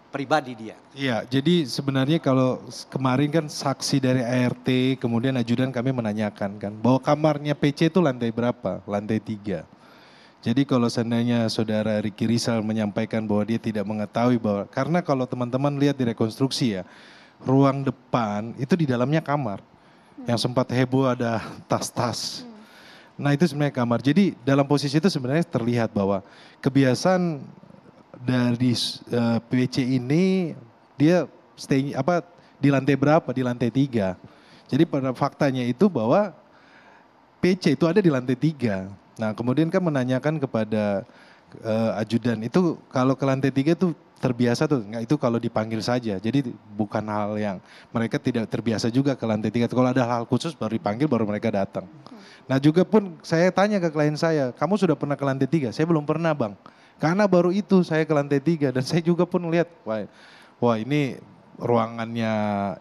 pribadi dia. Iya, jadi sebenarnya kalau kemarin kan saksi dari ART, kemudian ajudan kami menanyakan kan bahwa kamarnya PC itu lantai berapa? Lantai tiga. Jadi kalau seandainya saudara Riki Rizal menyampaikan bahwa dia tidak mengetahui bahwa karena kalau teman-teman lihat di rekonstruksi ya, ruang depan itu di dalamnya kamar. Hmm. Yang sempat heboh ada tas-tas. Hmm. Nah, itu sebenarnya kamar. Jadi dalam posisi itu sebenarnya terlihat bahwa kebiasaan dari uh, eh, PC ini dia stay apa di lantai berapa? Di lantai tiga. Jadi pada faktanya itu bahwa PC itu ada di lantai tiga. Nah kemudian kan menanyakan kepada uh, ajudan itu kalau ke lantai tiga tuh terbiasa tuh nggak itu kalau dipanggil saja jadi bukan hal yang mereka tidak terbiasa juga ke lantai tiga kalau ada hal khusus baru dipanggil baru mereka datang hmm. nah juga pun saya tanya ke klien saya kamu sudah pernah ke lantai tiga saya belum pernah bang karena baru itu saya ke lantai tiga dan saya juga pun lihat, wah, wah ini ruangannya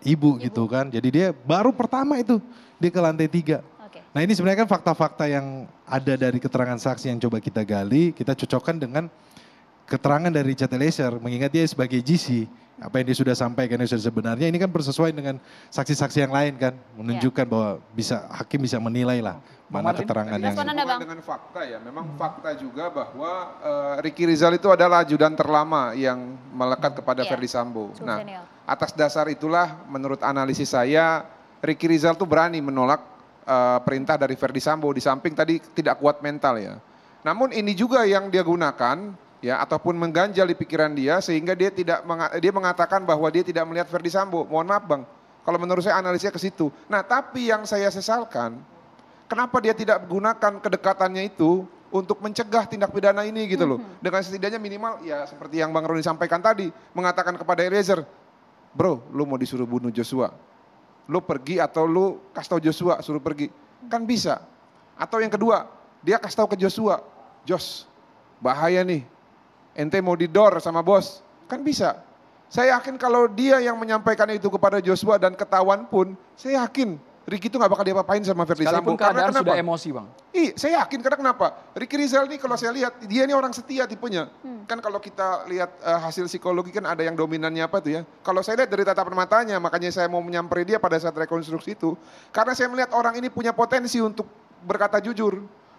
ibu, ibu gitu kan. Jadi dia baru pertama itu dia ke lantai tiga. Okay. Nah ini sebenarnya kan fakta-fakta yang ada dari keterangan saksi yang coba kita gali, kita cocokkan dengan keterangan dari Richard mengingat dia sebagai GC apa yang dia sudah sampaikan yang sebenarnya ini kan bersesuaian dengan saksi-saksi yang lain kan menunjukkan ya. bahwa bisa hakim bisa menilai lah mana Martin, keterangan yang bang. dengan fakta ya memang fakta juga bahwa uh, Ricky Rizal itu adalah ajudan terlama yang melekat kepada ya. Ferdi Sambo. Cukup nah, genial. atas dasar itulah menurut analisis saya Ricky Rizal tuh berani menolak uh, perintah dari Ferdi Sambo di samping tadi tidak kuat mental ya. Namun ini juga yang dia gunakan ya ataupun mengganjal di pikiran dia sehingga dia tidak dia mengatakan bahwa dia tidak melihat Verdi Sambo. Mohon maaf Bang, kalau menurut saya analisnya ke situ. Nah, tapi yang saya sesalkan, kenapa dia tidak gunakan kedekatannya itu untuk mencegah tindak pidana ini gitu loh. Mm-hmm. Dengan setidaknya minimal ya seperti yang Bang Roni sampaikan tadi, mengatakan kepada Eliezer, "Bro, lu mau disuruh bunuh Joshua. Lu pergi atau lu kasih tahu Joshua suruh pergi." Kan bisa. Atau yang kedua, dia kasih tahu ke Joshua, "Jos, bahaya nih ente mau didor sama bos. Kan bisa. Saya yakin kalau dia yang menyampaikan itu kepada Joshua dan ketahuan pun, saya yakin Ricky itu nggak bakal diapa-apain sama Verdi Sekalipun Sambo. Karena kenapa? sudah emosi bang. Iya, saya yakin karena kenapa? Ricky Rizal ini kalau saya lihat, dia ini orang setia tipenya. Hmm. Kan kalau kita lihat uh, hasil psikologi kan ada yang dominannya apa tuh ya. Kalau saya lihat dari tatapan matanya, makanya saya mau menyamperi dia pada saat rekonstruksi itu. Karena saya melihat orang ini punya potensi untuk berkata jujur.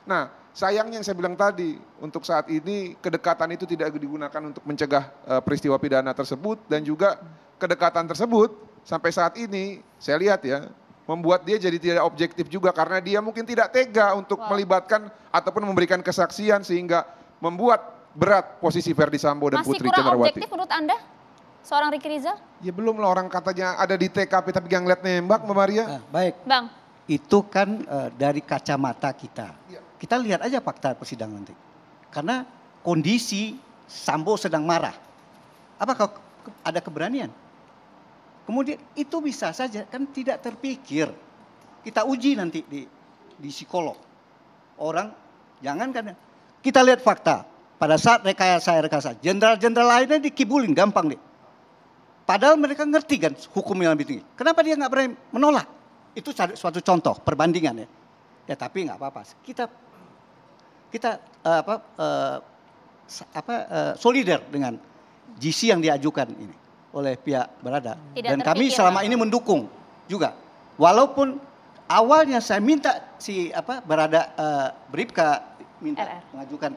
Nah, sayangnya yang saya bilang tadi, untuk saat ini kedekatan itu tidak digunakan untuk mencegah eh, peristiwa pidana tersebut dan juga kedekatan tersebut sampai saat ini saya lihat ya membuat dia jadi tidak objektif juga karena dia mungkin tidak tega untuk wow. melibatkan ataupun memberikan kesaksian sehingga membuat berat posisi Verdi Sambo dan Masih Putri Chandrawati. Masih kurang objektif menurut Anda? Seorang Riki Riza Ya belum lah orang katanya ada di TKP tapi yang lihat nembak Mbak Maria. Nah, baik. Bang. Itu kan uh, dari kacamata kita. Ya. Kita lihat aja fakta persidangan nanti. Karena kondisi Sambo sedang marah. Apakah ada keberanian? Kemudian itu bisa saja kan tidak terpikir. Kita uji nanti di di psikolog. Orang jangan karena ya. kita lihat fakta. Pada saat rekayasa rekayasa, jenderal-jenderal lainnya dikibulin gampang deh. Padahal mereka ngerti kan hukum yang lebih tinggi. Kenapa dia nggak berani menolak? Itu suatu contoh perbandingan ya. Ya tapi nggak apa-apa. Kita kita uh, apa uh, apa uh, solider dengan GC yang diajukan ini oleh pihak berada Tidak dan kami selama ini mendukung juga walaupun awalnya saya minta si apa berada uh, Bripka minta RR. mengajukan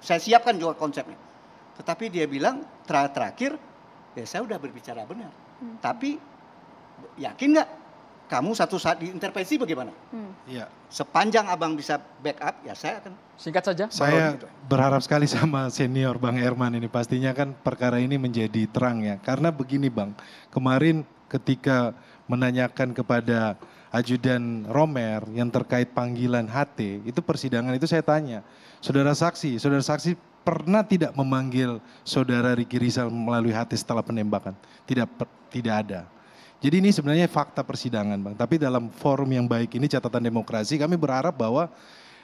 saya siapkan juga konsepnya tetapi dia bilang terakhir terakhir ya saya sudah berbicara benar hmm. tapi yakin nggak kamu satu saat diintervensi bagaimana? Hmm. Iya. Ya. Sepanjang abang bisa backup, ya saya akan. Singkat saja. Saya gitu. berharap sekali sama senior Bang Herman ini. Pastinya kan perkara ini menjadi terang ya. Karena begini Bang, kemarin ketika menanyakan kepada ajudan Romer yang terkait panggilan HT, itu persidangan itu saya tanya, saudara saksi, saudara saksi pernah tidak memanggil saudara Riki Rizal melalui HT setelah penembakan? Tidak, per, tidak ada. Jadi ini sebenarnya fakta persidangan Bang. Tapi dalam forum yang baik ini catatan demokrasi kami berharap bahwa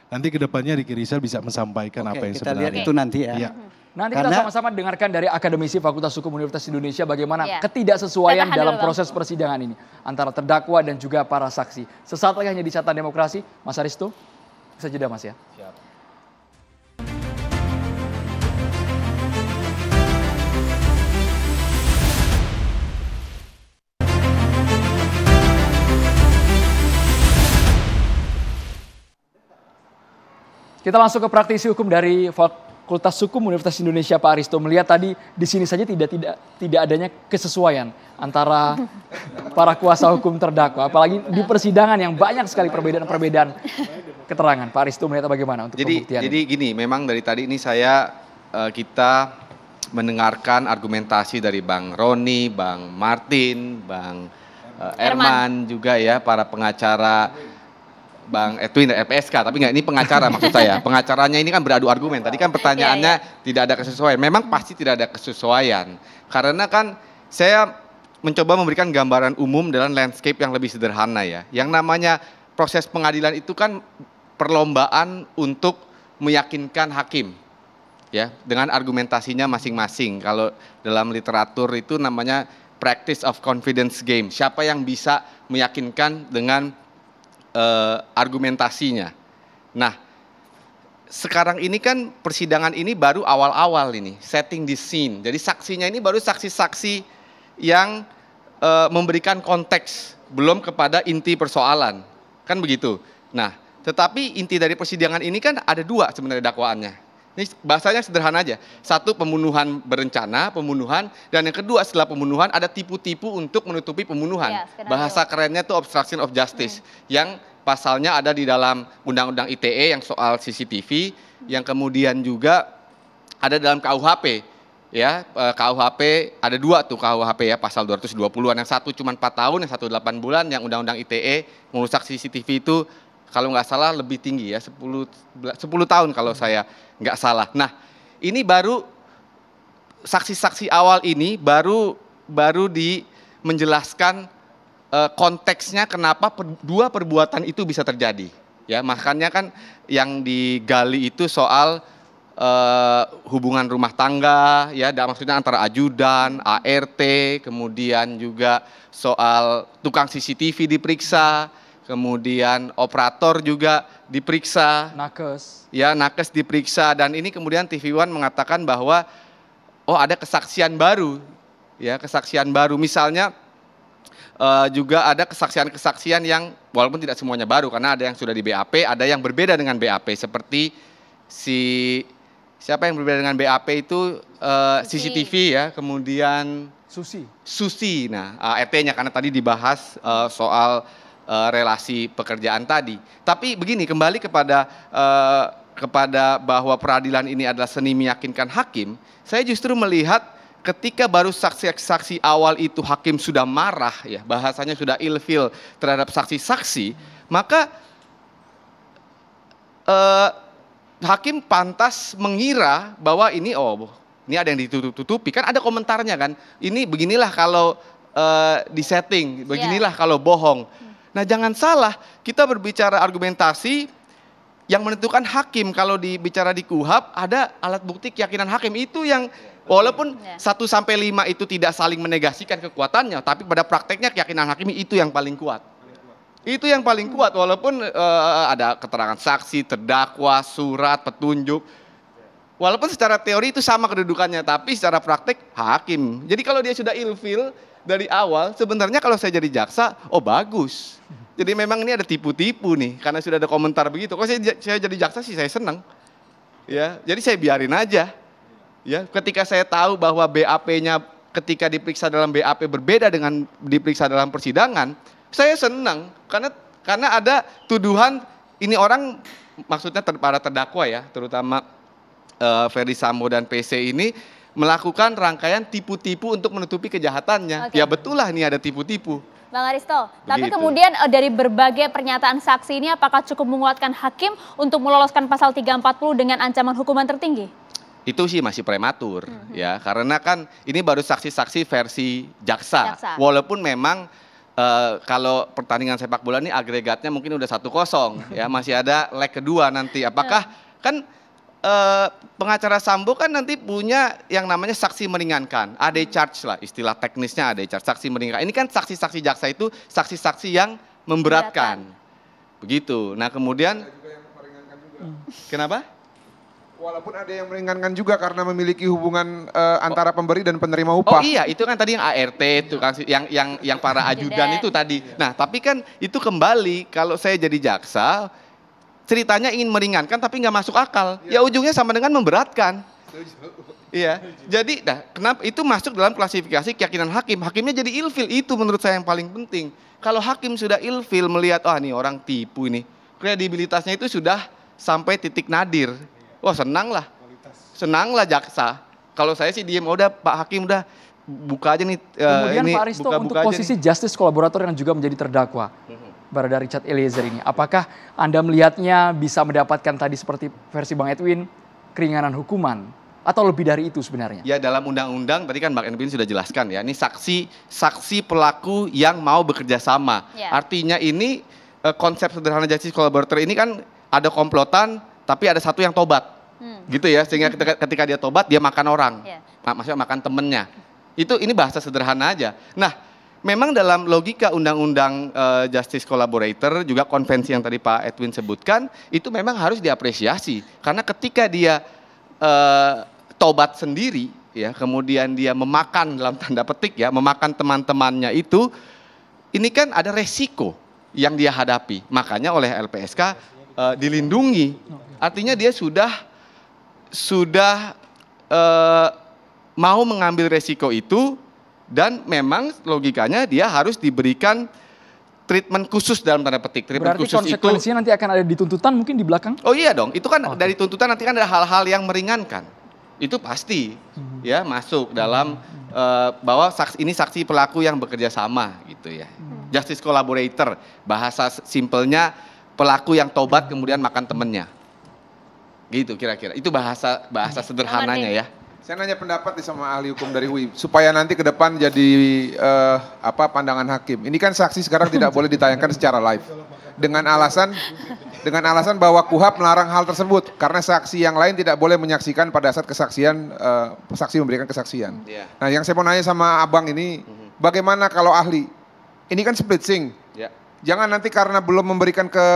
nanti kedepannya Riki Rizal bisa menyampaikan apa yang kita sebenarnya. Kita lihat itu nanti ya. ya. Nanti Karena, kita sama-sama dengarkan dari akademisi Fakultas Hukum Universitas Indonesia bagaimana ya. ketidaksesuaian dalam proses bang. persidangan ini antara terdakwa dan juga para saksi. Sesaat lagi hanya di catatan demokrasi, Mas Aristo. Bisa jeda Mas ya. Kita langsung ke praktisi hukum dari Fakultas Hukum Universitas Indonesia Pak Aristo melihat tadi di sini saja tidak tidak tidak adanya kesesuaian antara para kuasa hukum terdakwa apalagi di persidangan yang banyak sekali perbedaan-perbedaan keterangan. Pak Aristo melihat bagaimana untuk jadi, pembuktian? Jadi ini? gini, memang dari tadi ini saya eh, kita mendengarkan argumentasi dari Bang Roni, Bang Martin, Bang eh, Erman juga ya para pengacara Bang Edwin eh, dari eh, LPSK, tapi enggak ini pengacara maksud saya. Pengacaranya ini kan beradu argumen. Tadi kan iya, iya. pertanyaannya yeah, yeah. tidak ada kesesuaian. Memang pasti tidak ada kesesuaian. Karena kan saya mencoba memberikan gambaran umum dalam landscape yang lebih sederhana ya. Yang namanya proses pengadilan itu kan perlombaan untuk meyakinkan hakim ya dengan argumentasinya masing-masing. Kalau dalam literatur itu namanya practice of confidence game. Siapa yang bisa meyakinkan dengan uh, argumentasinya. Nah, sekarang ini kan persidangan ini baru awal-awal ini, setting the scene. Jadi saksinya ini baru saksi-saksi yang uh, memberikan konteks, belum kepada inti persoalan. Kan begitu. Nah, tetapi inti dari persidangan ini kan ada dua sebenarnya dakwaannya. Ini bahasanya sederhana aja. Satu pembunuhan berencana, pembunuhan, dan yang kedua setelah pembunuhan ada tipu-tipu untuk menutupi pembunuhan. Ya, Bahasa kerennya tuh obstruction of justice hmm. yang pasalnya ada di dalam undang-undang ITE yang soal CCTV, yang kemudian juga ada dalam KUHP ya eh, KUHP ada dua tuh KUHP ya pasal 220-an yang satu cuma 4 tahun yang satu 8 bulan yang undang-undang ITE merusak CCTV itu kalau nggak salah lebih tinggi ya 10 10 tahun kalau saya nggak salah. Nah, ini baru saksi-saksi awal ini baru baru di menjelaskan uh, konteksnya kenapa per, dua perbuatan itu bisa terjadi. Ya, makanya kan yang digali itu soal uh, hubungan rumah tangga ya, maksudnya antara ajudan, ART, kemudian juga soal tukang CCTV diperiksa kemudian operator juga diperiksa. Nakes. Ya, nakes diperiksa dan ini kemudian TV One mengatakan bahwa oh ada kesaksian baru. Ya, kesaksian baru misalnya uh, juga ada kesaksian-kesaksian yang walaupun tidak semuanya baru karena ada yang sudah di BAP, ada yang berbeda dengan BAP seperti si siapa yang berbeda dengan BAP itu uh, eh, CCTV ya, kemudian Susi. Susi. Nah, uh, RT-nya e karena tadi dibahas uh, soal uh, relasi pekerjaan tadi. Tapi begini kembali kepada uh, kepada bahwa peradilan ini adalah seni meyakinkan hakim, saya justru melihat ketika baru saksi-saksi awal itu hakim sudah marah ya, bahasanya sudah ilfil terhadap saksi-saksi, maka uh, hakim pantas mengira bahwa ini oh ini ada yang ditutup-tutupi kan ada komentarnya kan ini beginilah kalau uh, disetting beginilah yeah. kalau bohong Nah jangan salah, kita berbicara argumentasi yang menentukan hakim. Kalau dibicara di Kuhap ada alat bukti keyakinan hakim. Itu yang walaupun ya. 1 sampai 5 itu tidak saling menegasikan kekuatannya, tapi pada prakteknya keyakinan hakim itu yang paling kuat. Itu yang paling hmm. kuat walaupun uh, ada keterangan saksi, terdakwa, surat, petunjuk. Walaupun secara teori itu sama kedudukannya, tapi secara praktek hakim. Jadi kalau dia sudah ilfil, dari awal sebenarnya kalau saya jadi jaksa, oh bagus. Jadi memang ini ada tipu-tipu nih karena sudah ada komentar begitu. Kok saya, saya jadi jaksa sih saya senang. Ya, jadi saya biarin aja. Ya, ketika saya tahu bahwa BAP-nya ketika diperiksa dalam BAP berbeda dengan diperiksa dalam persidangan, saya senang karena karena ada tuduhan ini orang maksudnya ter, para terdakwa ya, terutama uh, eh, Ferry Sambo dan PC ini melakukan rangkaian tipu-tipu untuk menutupi kejahatannya. Okay. Ya lah nih ada tipu-tipu. Bang Aristo, Begitu. tapi kemudian eh, dari berbagai pernyataan saksi ini apakah cukup menguatkan hakim untuk meloloskan pasal 340 dengan ancaman hukuman tertinggi? itu sih masih prematur mm -hmm. ya karena kan ini baru saksi-saksi versi jaksa, jaksa. walaupun memang uh, kalau pertandingan sepak bola ini agregatnya mungkin udah satu kosong ya masih ada leg kedua nanti apakah iya. kan eh, pengacara Sambo kan nanti punya yang namanya saksi meringankan, ada charge lah istilah teknisnya ada charge, saksi meringankan. Ini kan saksi-saksi jaksa itu saksi-saksi yang memberatkan. Begitu. Nah, kemudian hmm. Kenapa? Walaupun ada yang meringankan juga karena memiliki hubungan uh, antara oh. pemberi dan penerima upah. Oh iya, itu kan tadi yang ART itu kan yang yang yang para ajudan itu tadi. Iya. Nah, tapi kan itu kembali kalau saya jadi jaksa, ceritanya ingin meringankan tapi nggak masuk akal. Ya. ya ujungnya sama dengan memberatkan. Iya. Jadi, nah, kenapa itu masuk dalam klasifikasi keyakinan hakim? Hakimnya jadi ilfil itu menurut saya yang paling penting. Kalau hakim sudah ilfil melihat, oh, ah, ini orang tipu ini, kredibilitasnya itu sudah sampai titik nadir. Wah senang lah, senang lah jaksa. Kalau saya sih diem, udah Pak Hakim udah buka aja nih. Eh, Kemudian ini, Pak Aristo buka, buka untuk posisi justice kolaborator yang juga menjadi terdakwa. Mhm. Barada Richard Eliezer ini. Apakah Anda melihatnya bisa mendapatkan tadi seperti versi Bang Edwin, keringanan hukuman atau lebih dari itu sebenarnya? Ya dalam undang-undang tadi kan Bang Edwin sudah jelaskan ya, ini saksi saksi pelaku yang mau bekerja sama. Yeah. Artinya ini eh, konsep sederhana justice collaborator ini kan ada komplotan tapi ada satu yang tobat hmm. gitu ya sehingga ketika, ketika dia tobat dia makan orang yeah. maksudnya makan temennya itu ini bahasa sederhana aja nah memang dalam logika undang-undang uh, justice collaborator juga konvensi yang tadi Pak Edwin sebutkan itu memang harus diapresiasi karena ketika dia uh, tobat sendiri ya kemudian dia memakan dalam tanda petik ya memakan teman-temannya itu ini kan ada resiko yang dia hadapi makanya oleh LPSK uh, eh, dilindungi artinya dia sudah sudah uh, mau mengambil resiko itu dan memang logikanya dia harus diberikan treatment khusus dalam tanda petik. Treatment Berarti khusus konsekuensinya itu, nanti akan ada dituntutan mungkin di belakang? Oh iya dong, itu kan okay. dari tuntutan nanti kan ada hal-hal yang meringankan. Itu pasti hmm. ya masuk dalam uh, bahwa saksi, ini saksi pelaku yang bekerja sama gitu ya. Hmm. Justice collaborator, bahasa simpelnya pelaku yang tobat kemudian makan temennya. Gitu kira-kira. Itu bahasa bahasa sederhananya ya. Saya nanya pendapat nih sama ahli hukum dari UI supaya nanti ke depan jadi uh, apa pandangan hakim. Ini kan saksi sekarang tidak boleh ditayangkan secara live dengan alasan dengan alasan bahwa KUHAP melarang hal tersebut karena saksi yang lain tidak boleh menyaksikan pada saat kesaksian uh, saksi memberikan kesaksian. Iya. Nah, yang saya mau nanya sama abang ini, mhm. bagaimana kalau ahli? Ini kan split sing. Iya. Jangan nanti karena belum memberikan ke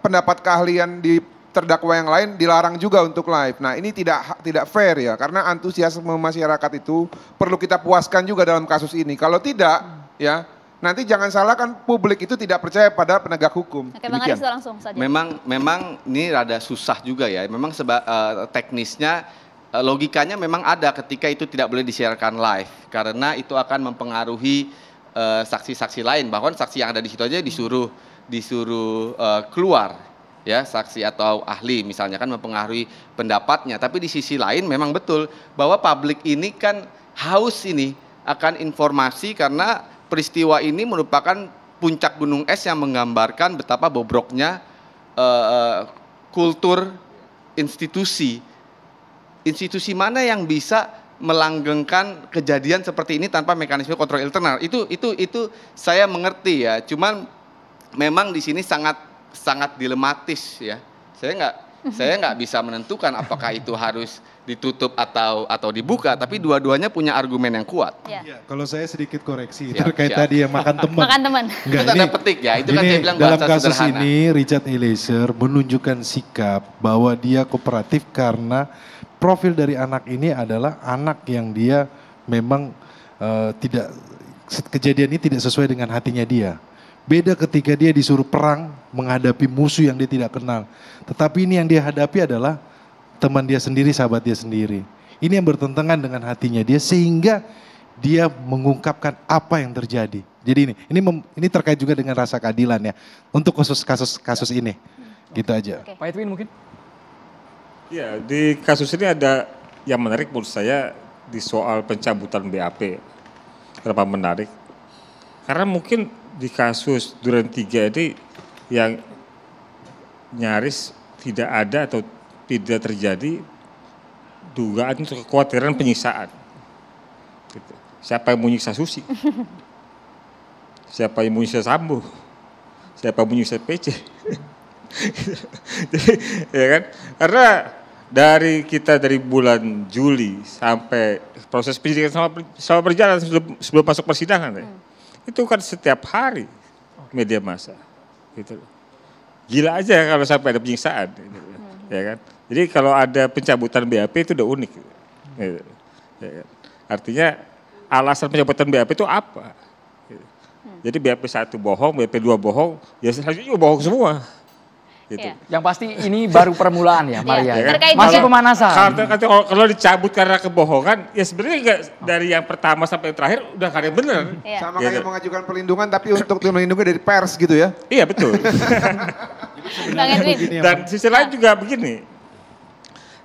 pendapat keahlian di terdakwa yang lain dilarang juga untuk live. Nah ini tidak tidak fair ya karena antusiasme masyarakat itu perlu kita puaskan juga dalam kasus ini. Kalau tidak ya nanti jangan salah kan publik itu tidak percaya pada penegak hukum. Oke Bang Aris langsung saja. Memang memang ini rada susah juga ya. Memang seba, uh, teknisnya uh, logikanya memang ada ketika itu tidak boleh disiarkan live karena itu akan mempengaruhi eh, saksi-saksi uh, lain bahkan saksi yang ada di situ aja disuruh disuruh uh, keluar ya saksi atau ahli misalnya kan mempengaruhi pendapatnya tapi di sisi lain memang betul bahwa publik ini kan haus ini akan informasi karena peristiwa ini merupakan puncak gunung es yang menggambarkan betapa bobroknya uh, kultur institusi institusi mana yang bisa melanggengkan kejadian seperti ini tanpa mekanisme kontrol internal itu itu itu saya mengerti ya cuman memang di sini sangat sangat dilematis ya. Saya nggak mhm. saya nggak bisa menentukan apakah itu harus ditutup atau atau dibuka, tapi dua-duanya punya argumen yang kuat. Ya. Ya, kalau saya sedikit koreksi siap, ya, terkait siap. Ya. tadi yang makan teman. makan teman. Enggak, itu ada petik ya, itu kan ini, kan dia bilang dalam kasus sederhana. ini Richard Eliezer menunjukkan sikap bahwa dia kooperatif karena profil dari anak ini adalah anak yang dia memang uh, tidak kejadian ini tidak sesuai dengan hatinya dia. Beda ketika dia disuruh perang menghadapi musuh yang dia tidak kenal. Tetapi ini yang dia hadapi adalah teman dia sendiri, sahabat dia sendiri. Ini yang bertentangan dengan hatinya dia sehingga dia mengungkapkan apa yang terjadi. Jadi ini ini mem, ini terkait juga dengan rasa keadilan ya untuk kasus kasus kasus ini. Gitu aja. Pak Edwin mungkin? Ya, di kasus ini ada yang menarik menurut saya di soal pencabutan BAP. Kenapa menarik? Karena mungkin di kasus Duren Tiga ini yang nyaris tidak ada atau tidak terjadi dugaan untuk kekhawatiran penyiksaan. Gitu. Siapa yang menyiksa Susi? Siapa yang menyiksa Sambo? Siapa yang menyiksa PC? Jadi, ya kan? Karena dari kita dari bulan Juli sampai proses penyidikan sama sama berjalan sebelum, sebelum masuk persidangan, ya. Hmm. Itu kan setiap hari media massa. Gitu. Gila aja kalau sampai ada penyiksaan. Gitu ya kan? Jadi kalau ada pencabutan BAP itu udah unik. Gitu gitu ya kan? Artinya alasan pencabutan BAP itu apa? Jadi BAP satu bohong, BAP dua bohong, ya selanjutnya bohong semua. Gitu. Yeah. Yang pasti ini baru permulaan ya iya. Maria. Yeah, ya. Masih pemanasan. Kalau, kalau, kalau dicabut karena kebohongan, ya sebenarnya enggak dari yang pertama sampai yang terakhir udah karya bener. Yeah. Sama gitu. kayak mengajukan perlindungan tapi untuk melindungi dari pers gitu ya. Iya betul. Dan sisi lain iya. juga begini.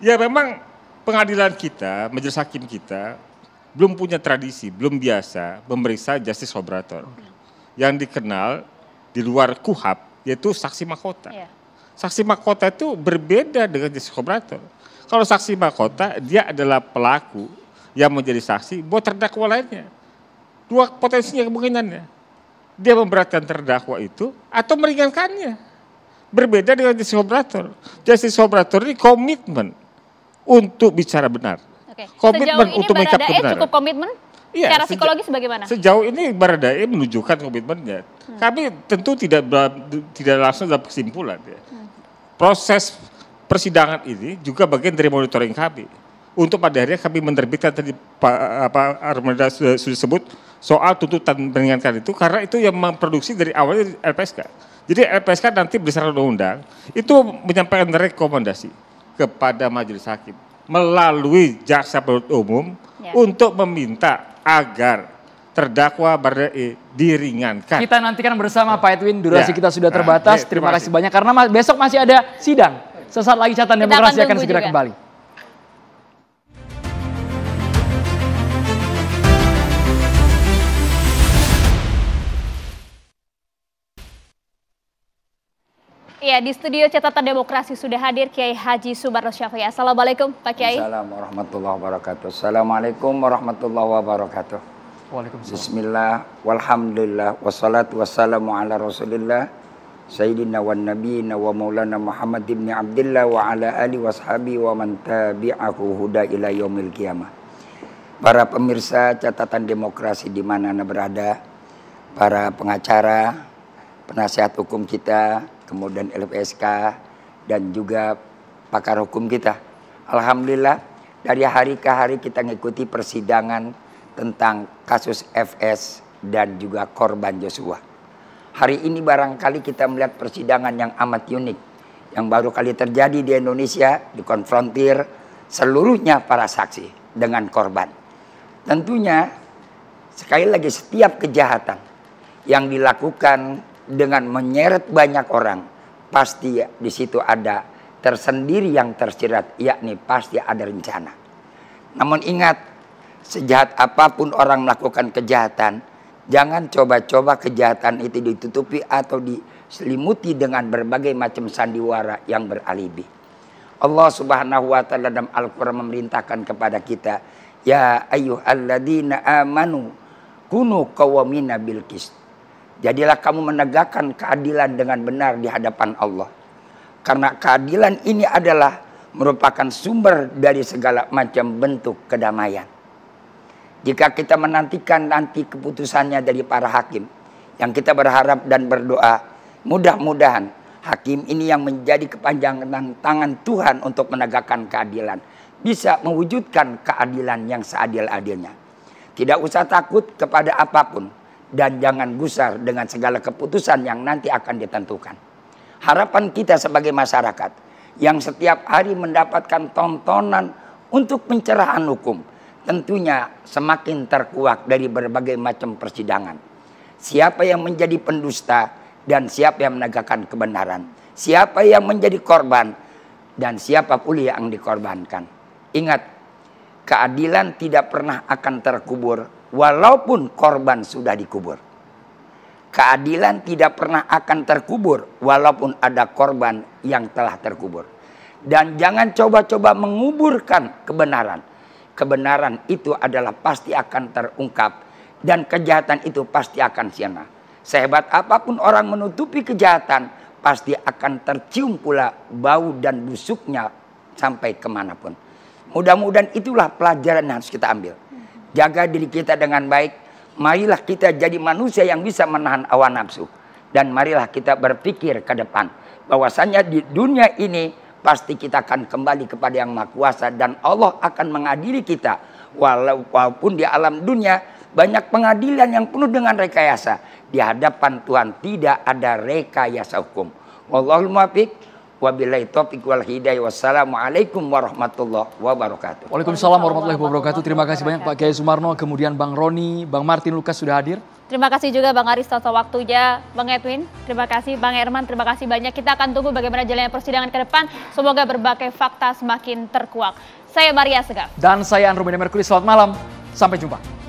Ya memang pengadilan kita, majelis hakim kita belum punya tradisi, belum biasa memeriksa justice collaborator. Yang dikenal di luar kuhap yaitu saksi mahkota. Yeah. Saksi mahkota itu berbeda dengan justice kolaborator. Kalau saksi mahkota, dia adalah pelaku yang menjadi saksi buat terdakwa lainnya. Dua potensinya kemungkinannya. Dia memberatkan terdakwa itu atau meringankannya. Berbeda dengan justice kolaborator. Justice kolaborator ini komitmen untuk bicara benar. Komitmen untuk mencap kebenaran. Eh, cukup komitmen Iya, Secara psikologis bagaimana? Sejauh ini Baradae menunjukkan komitmennya. Hmm. Kami tentu tidak tidak langsung dapat kesimpulan ya. Hmm. Proses persidangan ini juga bagian dari monitoring kami. Untuk pada akhirnya kami menerbitkan tadi apa Armada sudah, sudah sebut soal tuntutan meringankan itu karena itu yang memproduksi dari awalnya LPSK. Jadi LPSK nanti berdasarkan undang-undang itu menyampaikan rekomendasi kepada majelis hakim melalui jaksa penuntut umum ya. untuk meminta agar terdakwa E diringankan. Kita nantikan bersama Pak Edwin, durasi ya. kita sudah ah, terbatas. Nah, terima, terima kasih banyak karena besok masih ada sidang. Sesaat lagi catatan demokrasi akan segera juga. kembali. Ya, di studio catatan demokrasi sudah hadir Kiai Haji Subarno Syafri. Assalamualaikum Pak Kiai. Assalamualaikum warahmatullahi wabarakatuh. Assalamualaikum warahmatullahi wabarakatuh. Waalaikumsalam. Bismillah, walhamdulillah, wassalatu wassalamu ala rasulillah, Sayyidina wa nabiyina wa maulana Muhammad ibn Abdullah wa ala ali wa sahabi wa man tabi'ahu huda ila yaumil qiyamah. Para pemirsa catatan demokrasi di mana Anda berada, para pengacara, penasihat hukum kita, kemudian LPSK dan juga pakar hukum kita. Alhamdulillah dari hari ke hari kita mengikuti persidangan tentang kasus FS dan juga korban Joshua. Hari ini barangkali kita melihat persidangan yang amat unik yang baru kali terjadi di Indonesia dikonfrontir seluruhnya para saksi dengan korban. Tentunya sekali lagi setiap kejahatan yang dilakukan dengan menyeret banyak orang, pasti di situ ada tersendiri yang tersirat, yakni pasti ada rencana. Namun ingat, sejahat apapun orang melakukan kejahatan, jangan coba-coba kejahatan itu ditutupi atau diselimuti dengan berbagai macam sandiwara yang beralibi. Allah Subhanahu wa taala dalam Al-Qur'an memerintahkan kepada kita, ya ayyuhalladzina amanu kunu qawamina bil Jadilah kamu menegakkan keadilan dengan benar di hadapan Allah. Karena keadilan ini adalah merupakan sumber dari segala macam bentuk kedamaian. Jika kita menantikan nanti keputusannya dari para hakim, yang kita berharap dan berdoa, mudah-mudahan hakim ini yang menjadi kepanjangan tangan Tuhan untuk menegakkan keadilan, bisa mewujudkan keadilan yang seadil-adilnya. Tidak usah takut kepada apapun, dan jangan gusar dengan segala keputusan yang nanti akan ditentukan. Harapan kita sebagai masyarakat yang setiap hari mendapatkan tontonan untuk pencerahan hukum tentunya semakin terkuak dari berbagai macam persidangan. Siapa yang menjadi pendusta dan siapa yang menegakkan kebenaran, siapa yang menjadi korban dan siapa pula yang dikorbankan. Ingat, keadilan tidak pernah akan terkubur walaupun korban sudah dikubur. Keadilan tidak pernah akan terkubur walaupun ada korban yang telah terkubur. Dan jangan coba-coba menguburkan kebenaran. Kebenaran itu adalah pasti akan terungkap dan kejahatan itu pasti akan siana. Sehebat apapun orang menutupi kejahatan, pasti akan tercium pula bau dan busuknya sampai kemanapun. Mudah-mudahan itulah pelajaran yang harus kita ambil jaga diri kita dengan baik. Marilah kita jadi manusia yang bisa menahan awan nafsu. Dan marilah kita berpikir ke depan. Bahwasannya di dunia ini pasti kita akan kembali kepada yang maha kuasa. Dan Allah akan mengadili kita. Walaupun di alam dunia banyak pengadilan yang penuh dengan rekayasa. Di hadapan Tuhan tidak ada rekayasa hukum. Wallahul muafiq. Wabillahi taufiq wal hidayah. Wassalamualaikum warahmatullahi wabarakatuh. Waalaikumsalam warahmatullahi wabarakatuh. Terima kasih banyak Pak Kiai Sumarno, kemudian Bang Roni, Bang Martin Lukas sudah hadir. Terima kasih juga Bang atas waktunya, Bang Edwin. Terima kasih Bang Herman, terima kasih banyak. Kita akan tunggu bagaimana jalannya persidangan ke depan. Semoga berbagai fakta semakin terkuak. Saya Maria Segaf. Dan saya Andromeda Mercury, selamat malam. Sampai jumpa.